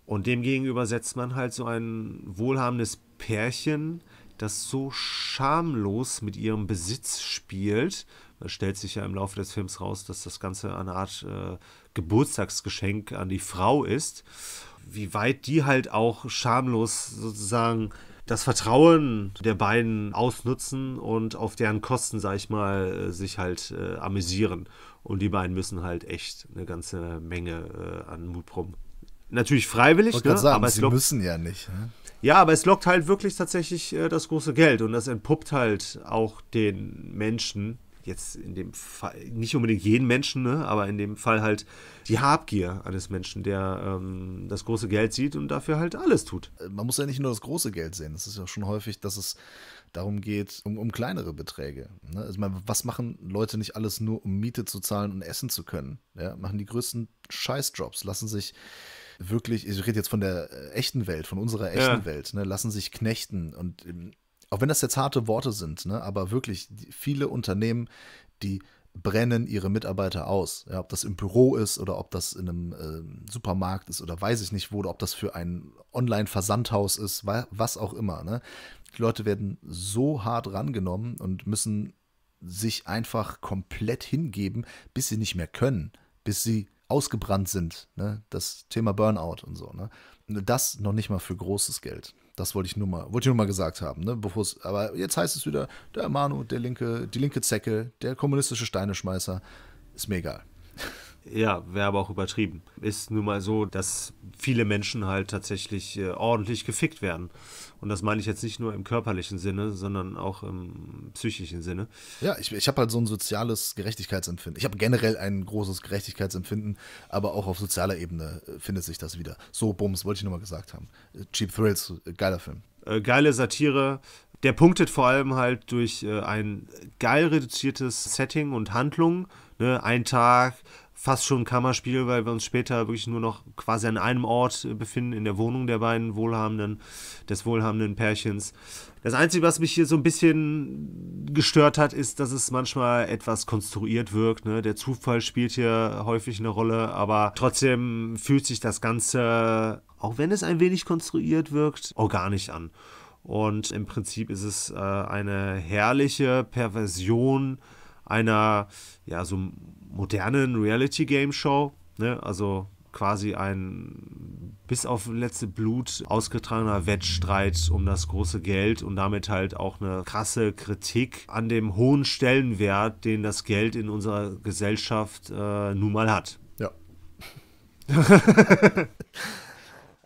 Und demgegenüber setzt man halt so ein wohlhabendes Pärchen, das so schamlos mit ihrem Besitz spielt. Da stellt sich ja im Laufe des Films raus, dass das Ganze eine Art äh, Geburtstagsgeschenk an die Frau ist. Wie weit die halt auch schamlos sozusagen das Vertrauen der beiden ausnutzen und auf deren Kosten, sag ich mal, äh, sich halt äh, amüsieren. Und die beiden müssen halt echt eine ganze Menge äh, an Mutproben. Natürlich freiwillig, ne? sagen, aber sie glaub, müssen ja nicht. Ne? Ja, aber es lockt halt wirklich tatsächlich äh, das große Geld und das entpuppt halt auch den Menschen, jetzt in dem Fall, nicht unbedingt jeden Menschen, ne, aber in dem Fall halt die Habgier eines Menschen, der ähm, das große Geld sieht und dafür halt alles tut. Äh, man muss ja nicht nur das große Geld sehen. Es ist ja schon häufig, dass es darum geht, um, um kleinere Beträge. Ne? Also, meine, was machen Leute nicht alles nur, um Miete zu zahlen und essen zu können? Ja? Machen die größten Scheißjobs, lassen sich wirklich, ich rede jetzt von der äh, echten Welt, von unserer echten ja. Welt, ne, lassen sich knechten und ähm, auch wenn das jetzt harte Worte sind, ne, aber wirklich viele Unternehmen, die brennen ihre Mitarbeiter aus. Ja, ob das im Büro ist oder ob das in einem äh, Supermarkt ist oder weiß ich nicht wo, oder ob das für ein Online-Versandhaus ist, was auch immer. Ne? Die Leute werden so hart rangenommen und müssen sich einfach komplett hingeben, bis sie nicht mehr können, bis sie ausgebrannt sind. Ne? Das Thema Burnout und so. Ne? Das noch nicht mal für großes Geld. Das wollte ich nur mal, wollte ich nur mal gesagt haben, ne? Bevor's, aber jetzt heißt es wieder, der Manu, der linke, die linke Zecke, der kommunistische Steineschmeißer, ist mir egal. Ja, wäre aber auch übertrieben. Ist nun mal so, dass viele Menschen halt tatsächlich äh, ordentlich gefickt werden. Und das meine ich jetzt nicht nur im körperlichen Sinne, sondern auch im psychischen Sinne. Ja, ich, ich habe halt so ein soziales Gerechtigkeitsempfinden. Ich habe generell ein großes Gerechtigkeitsempfinden, aber auch auf sozialer Ebene äh, findet sich das wieder. So, Bums, wollte ich nur mal gesagt haben. Äh, Cheap Thrills, äh, geiler Film. Äh, geile Satire, der punktet vor allem halt durch äh, ein geil reduziertes Setting und Handlung. Ne? Ein Tag, fast schon ein Kammerspiel, weil wir uns später wirklich nur noch quasi an einem Ort äh, befinden, in der Wohnung der beiden wohlhabenden, des wohlhabenden Pärchens. Das Einzige, was mich hier so ein bisschen gestört hat, ist, dass es manchmal etwas konstruiert wirkt. Ne? Der Zufall spielt hier häufig eine Rolle, aber trotzdem fühlt sich das Ganze, auch wenn es ein wenig konstruiert wirkt, organisch an. Und im Prinzip ist es äh, eine herrliche Perversion einer ja, so modernen Reality-Game-Show. Ne? Also quasi ein bis auf letzte Blut ausgetragener Wettstreit um das große Geld und damit halt auch eine krasse Kritik an dem hohen Stellenwert, den das Geld in unserer Gesellschaft äh, nun mal hat. Ja.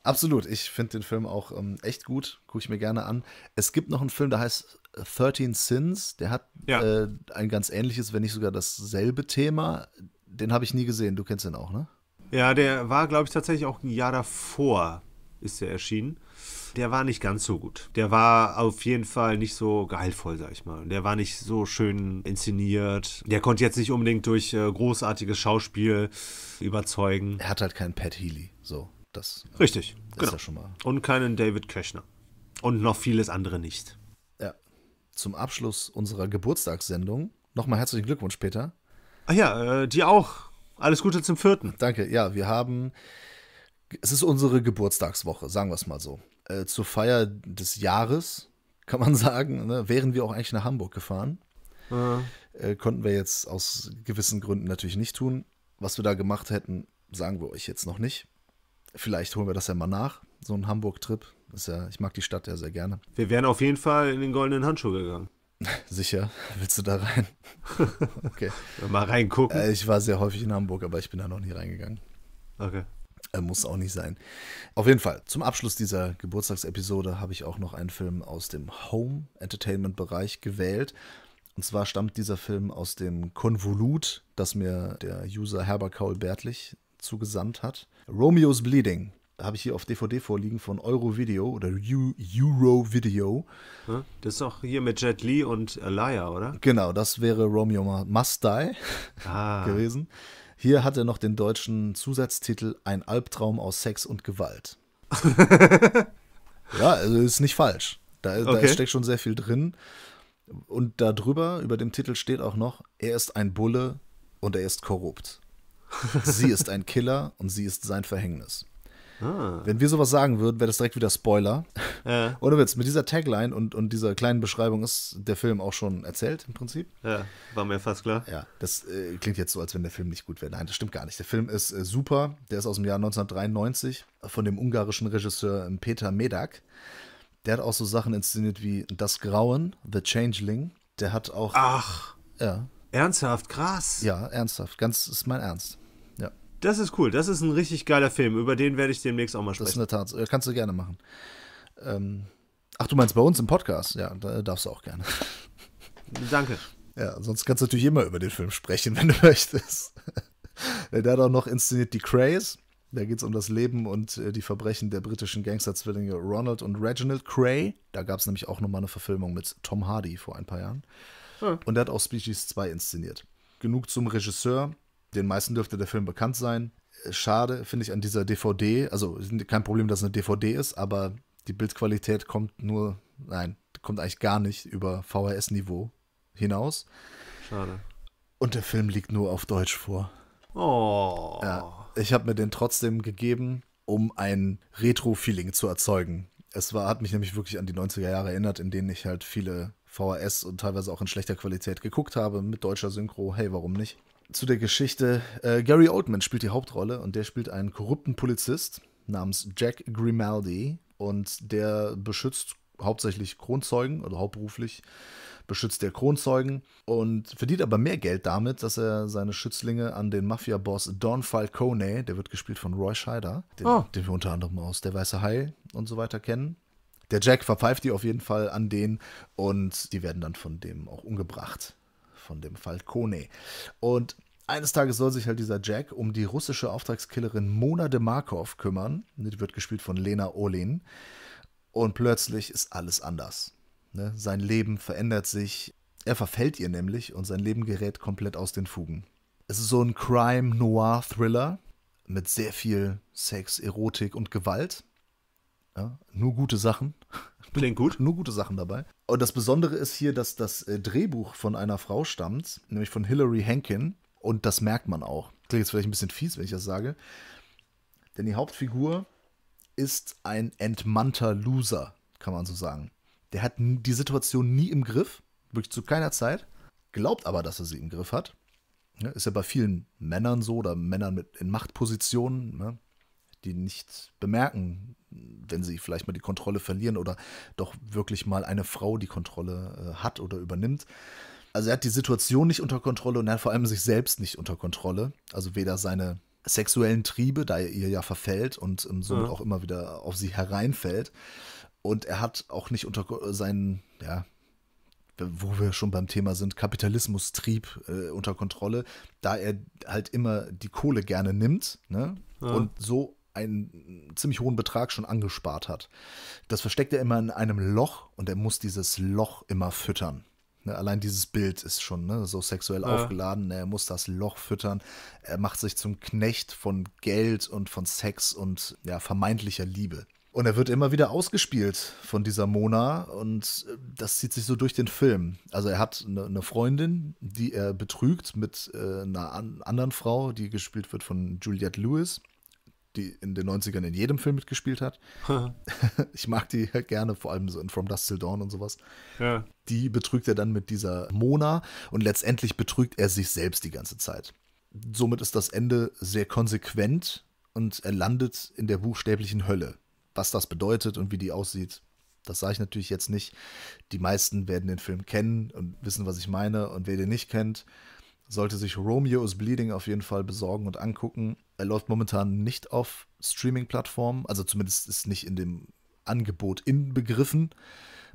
Absolut, ich finde den Film auch ähm, echt gut, gucke ich mir gerne an. Es gibt noch einen Film, der heißt 13 Sins, der hat ja. äh, ein ganz ähnliches, wenn nicht sogar dasselbe Thema. Den habe ich nie gesehen. Du kennst den auch, ne? Ja, der war, glaube ich, tatsächlich auch ein Jahr davor ist der erschienen. Der war nicht ganz so gut. Der war auf jeden Fall nicht so gehaltvoll, sag ich mal. Der war nicht so schön inszeniert. Der konnte jetzt nicht unbedingt durch äh, großartiges Schauspiel überzeugen. Er hat halt keinen Pat Healy. So, das. Richtig, ist genau. Ja schon mal. Und keinen David Köchner. Und noch vieles andere nicht zum Abschluss unserer Geburtstagssendung. Nochmal herzlichen Glückwunsch, Peter. Ach ja, äh, dir auch. Alles Gute zum vierten. Danke. Ja, wir haben. Es ist unsere Geburtstagswoche, sagen wir es mal so. Äh, zur Feier des Jahres, kann man sagen, ne, wären wir auch eigentlich nach Hamburg gefahren. Ja. Äh, konnten wir jetzt aus gewissen Gründen natürlich nicht tun. Was wir da gemacht hätten, sagen wir euch jetzt noch nicht. Vielleicht holen wir das ja mal nach, so ein Hamburg-Trip. Ja, ich mag die Stadt ja sehr gerne. Wir wären auf jeden Fall in den goldenen Handschuh gegangen. Sicher, willst du da rein? okay. Mal reingucken. Äh, ich war sehr häufig in Hamburg, aber ich bin da noch nie reingegangen. Okay. Äh, muss auch nicht sein. Auf jeden Fall, zum Abschluss dieser Geburtstagsepisode habe ich auch noch einen Film aus dem Home-Entertainment-Bereich gewählt. Und zwar stammt dieser Film aus dem Konvolut, das mir der User Herber Kaul Bertlich zugesandt hat. Romeo's Bleeding habe ich hier auf DVD vorliegen von Eurovideo oder Eurovideo. Das ist auch hier mit Jet Li und Alaya, oder? Genau, das wäre Romeo Must Die ah. gewesen. Hier hat er noch den deutschen Zusatztitel Ein Albtraum aus Sex und Gewalt. ja, also ist nicht falsch. Da, da okay. steckt schon sehr viel drin. Und darüber, über dem Titel steht auch noch, er ist ein Bulle und er ist korrupt. sie ist ein Killer und sie ist sein Verhängnis. Ah. Wenn wir sowas sagen würden, wäre das direkt wieder Spoiler. Ja. Ohne Witz, mit dieser Tagline und, und dieser kleinen Beschreibung ist der Film auch schon erzählt im Prinzip. Ja, war mir fast klar. Ja, das äh, klingt jetzt so, als wenn der Film nicht gut wäre. Nein, das stimmt gar nicht. Der Film ist äh, super. Der ist aus dem Jahr 1993 von dem ungarischen Regisseur Peter Medak. Der hat auch so Sachen inszeniert wie Das Grauen, The Changeling. Der hat auch. Ach! Ja. Ernsthaft, krass. Ja, ernsthaft. Ganz ist mein Ernst. Das ist cool. Das ist ein richtig geiler Film. Über den werde ich demnächst auch mal sprechen. Das ist eine der Tat. Äh, kannst du gerne machen. Ähm, ach, du meinst bei uns im Podcast? Ja, da darfst du auch gerne. Danke. Ja, sonst kannst du natürlich immer über den Film sprechen, wenn du möchtest. Äh, der hat auch noch inszeniert die Craze. Da geht es um das Leben und äh, die Verbrechen der britischen Gangsterzwillinge Ronald und Reginald Cray. Da gab es nämlich auch nochmal eine Verfilmung mit Tom Hardy vor ein paar Jahren. Hm. Und der hat auch Species 2 inszeniert. Genug zum Regisseur. Den meisten dürfte der Film bekannt sein. Äh, schade finde ich an dieser DVD, also kein Problem, dass es eine DVD ist, aber die Bildqualität kommt nur, nein, kommt eigentlich gar nicht über VHS-Niveau hinaus. Schade. Und der Film liegt nur auf Deutsch vor. Oh. Ja, ich habe mir den trotzdem gegeben, um ein Retro-Feeling zu erzeugen. Es war, hat mich nämlich wirklich an die 90er Jahre erinnert, in denen ich halt viele VHS und teilweise auch in schlechter Qualität geguckt habe, mit deutscher Synchro, hey, warum nicht? zu der Geschichte. Äh, Gary Oldman spielt die Hauptrolle und der spielt einen korrupten Polizist namens Jack Grimaldi und der beschützt hauptsächlich Kronzeugen oder hauptberuflich beschützt der Kronzeugen und verdient aber mehr Geld damit, dass er seine Schützlinge an den Mafia-Boss Don Falcone, der wird gespielt von Roy Scheider, den, oh. den wir unter anderem aus Der Weiße Hai und so weiter kennen. Der Jack verpfeift die auf jeden Fall an den und die werden dann von dem auch umgebracht von dem Falcone. Und eines Tages soll sich halt dieser Jack um die russische Auftragskillerin Mona de Markov kümmern. Die wird gespielt von Lena Olin. Und plötzlich ist alles anders. Ne? Sein Leben verändert sich. Er verfällt ihr nämlich und sein Leben gerät komplett aus den Fugen. Es ist so ein Crime-Noir-Thriller mit sehr viel Sex, Erotik und Gewalt. Ja, nur gute Sachen. Klingt gut. nur gute Sachen dabei. Und das Besondere ist hier, dass das äh, Drehbuch von einer Frau stammt, nämlich von Hillary Hankin. Und das merkt man auch. Klingt jetzt vielleicht ein bisschen fies, wenn ich das sage. Denn die Hauptfigur ist ein entmannter Loser, kann man so sagen. Der hat die Situation nie im Griff, wirklich zu keiner Zeit, glaubt aber, dass er sie im Griff hat. Ist ja bei vielen Männern so oder Männern mit, in Machtpositionen. Ne? die nicht bemerken, wenn sie vielleicht mal die Kontrolle verlieren oder doch wirklich mal eine Frau die Kontrolle äh, hat oder übernimmt. Also er hat die Situation nicht unter Kontrolle und er hat vor allem sich selbst nicht unter Kontrolle. Also weder seine sexuellen Triebe, da er ihr ja verfällt und ähm, somit ja. auch immer wieder auf sie hereinfällt. Und er hat auch nicht unter äh, seinen, ja, wo wir schon beim Thema sind, Kapitalismustrieb äh, unter Kontrolle, da er halt immer die Kohle gerne nimmt ne? ja. und so einen ziemlich hohen Betrag schon angespart hat. Das versteckt er immer in einem Loch und er muss dieses Loch immer füttern. Ne, allein dieses Bild ist schon ne, so sexuell ja. aufgeladen. Ne, er muss das Loch füttern. Er macht sich zum Knecht von Geld und von Sex und ja, vermeintlicher Liebe. Und er wird immer wieder ausgespielt von dieser Mona und äh, das zieht sich so durch den Film. Also er hat eine, eine Freundin, die er betrügt mit äh, einer an anderen Frau, die gespielt wird von Juliette Lewis die in den 90ern in jedem Film mitgespielt hat. ich mag die halt gerne, vor allem so in From Dust Till Dawn und sowas. Ja. Die betrügt er dann mit dieser Mona und letztendlich betrügt er sich selbst die ganze Zeit. Somit ist das Ende sehr konsequent und er landet in der buchstäblichen Hölle. Was das bedeutet und wie die aussieht, das sage ich natürlich jetzt nicht. Die meisten werden den Film kennen und wissen, was ich meine. Und wer den nicht kennt, sollte sich Romeo is Bleeding auf jeden Fall besorgen und angucken. Er läuft momentan nicht auf Streaming-Plattformen, also zumindest ist nicht in dem Angebot inbegriffen.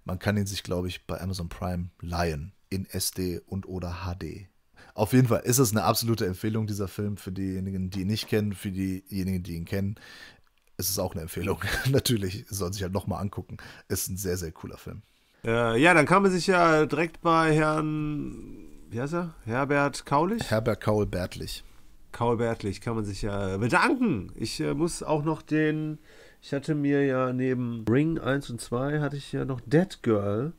Man kann ihn sich, glaube ich, bei Amazon Prime leihen in SD und oder HD. Auf jeden Fall ist es eine absolute Empfehlung, dieser Film, für diejenigen, die ihn nicht kennen, für diejenigen, die ihn kennen. Ist es ist auch eine Empfehlung. Natürlich, soll sich halt nochmal angucken. Ist ein sehr, sehr cooler Film. Äh, ja, dann kann man sich ja direkt bei Herrn wie heißt er? Herbert Kaulich? Herbert Kaul-Bertlich. Kaul-Bertlich, kann man sich ja bedanken. Ich äh, muss auch noch den, ich hatte mir ja neben Ring 1 und 2 hatte ich ja noch Dead Girl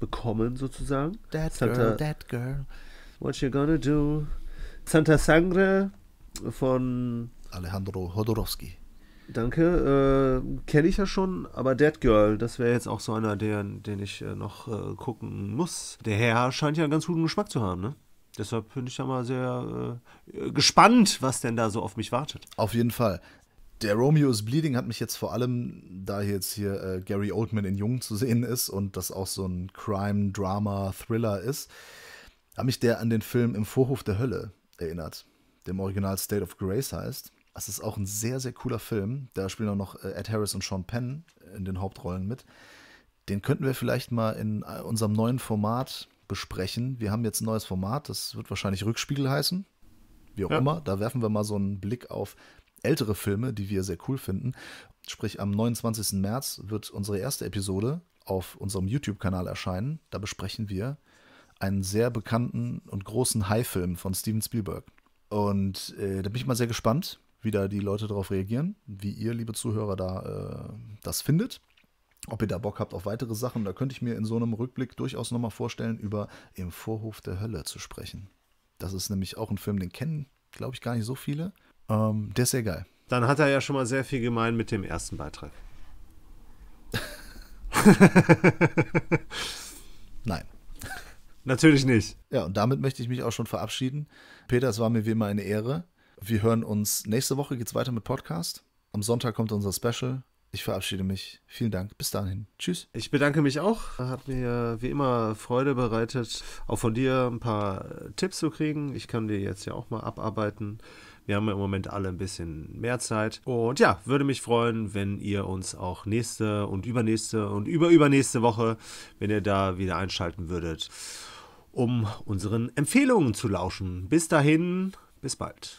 bekommen sozusagen. Dead Santa, Girl, Dead Girl. What you gonna do? Santa Sangre von Alejandro Hodorowski. Danke, äh, kenne ich ja schon, aber Dead Girl, das wäre jetzt auch so einer, der, den ich äh, noch äh, gucken muss. Der Herr scheint ja einen ganz guten Geschmack zu haben, ne? Deshalb bin ich ja mal sehr äh, gespannt, was denn da so auf mich wartet. Auf jeden Fall. Der Romeo is Bleeding hat mich jetzt vor allem, da jetzt hier äh, Gary Oldman in Jung zu sehen ist und das auch so ein Crime, Drama, Thriller ist, hat mich der an den Film Im Vorhof der Hölle erinnert, der im Original State of Grace heißt das ist auch ein sehr, sehr cooler Film. Da spielen auch noch äh, Ed Harris und Sean Penn äh, in den Hauptrollen mit. Den könnten wir vielleicht mal in äh, unserem neuen Format besprechen. Wir haben jetzt ein neues Format, das wird wahrscheinlich Rückspiegel heißen. Wie auch ja. immer. Da werfen wir mal so einen Blick auf ältere Filme, die wir sehr cool finden. Sprich, am 29. März wird unsere erste Episode auf unserem YouTube-Kanal erscheinen. Da besprechen wir einen sehr bekannten und großen High-Film von Steven Spielberg. Und äh, da bin ich mal sehr gespannt, wie da die Leute darauf reagieren, wie ihr, liebe Zuhörer, da äh, das findet. Ob ihr da Bock habt auf weitere Sachen, da könnte ich mir in so einem Rückblick durchaus nochmal vorstellen, über Im Vorhof der Hölle zu sprechen. Das ist nämlich auch ein Film, den kennen, glaube ich, gar nicht so viele. Ähm, der ist sehr geil. Dann hat er ja schon mal sehr viel gemein mit dem ersten Beitrag. Nein. Natürlich nicht. Ja, und damit möchte ich mich auch schon verabschieden. Peter, es war mir wie immer eine Ehre. Wir hören uns nächste Woche geht's weiter mit Podcast. Am Sonntag kommt unser Special. Ich verabschiede mich. Vielen Dank. Bis dahin. Tschüss. Ich bedanke mich auch. Hat mir wie immer Freude bereitet, auch von dir ein paar äh, Tipps zu kriegen. Ich kann dir jetzt ja auch mal abarbeiten. Wir haben ja im Moment alle ein bisschen mehr Zeit. Und ja, würde mich freuen, wenn ihr uns auch nächste und übernächste und überübernächste Woche, wenn ihr da wieder einschalten würdet, um unseren Empfehlungen zu lauschen. Bis dahin, bis bald.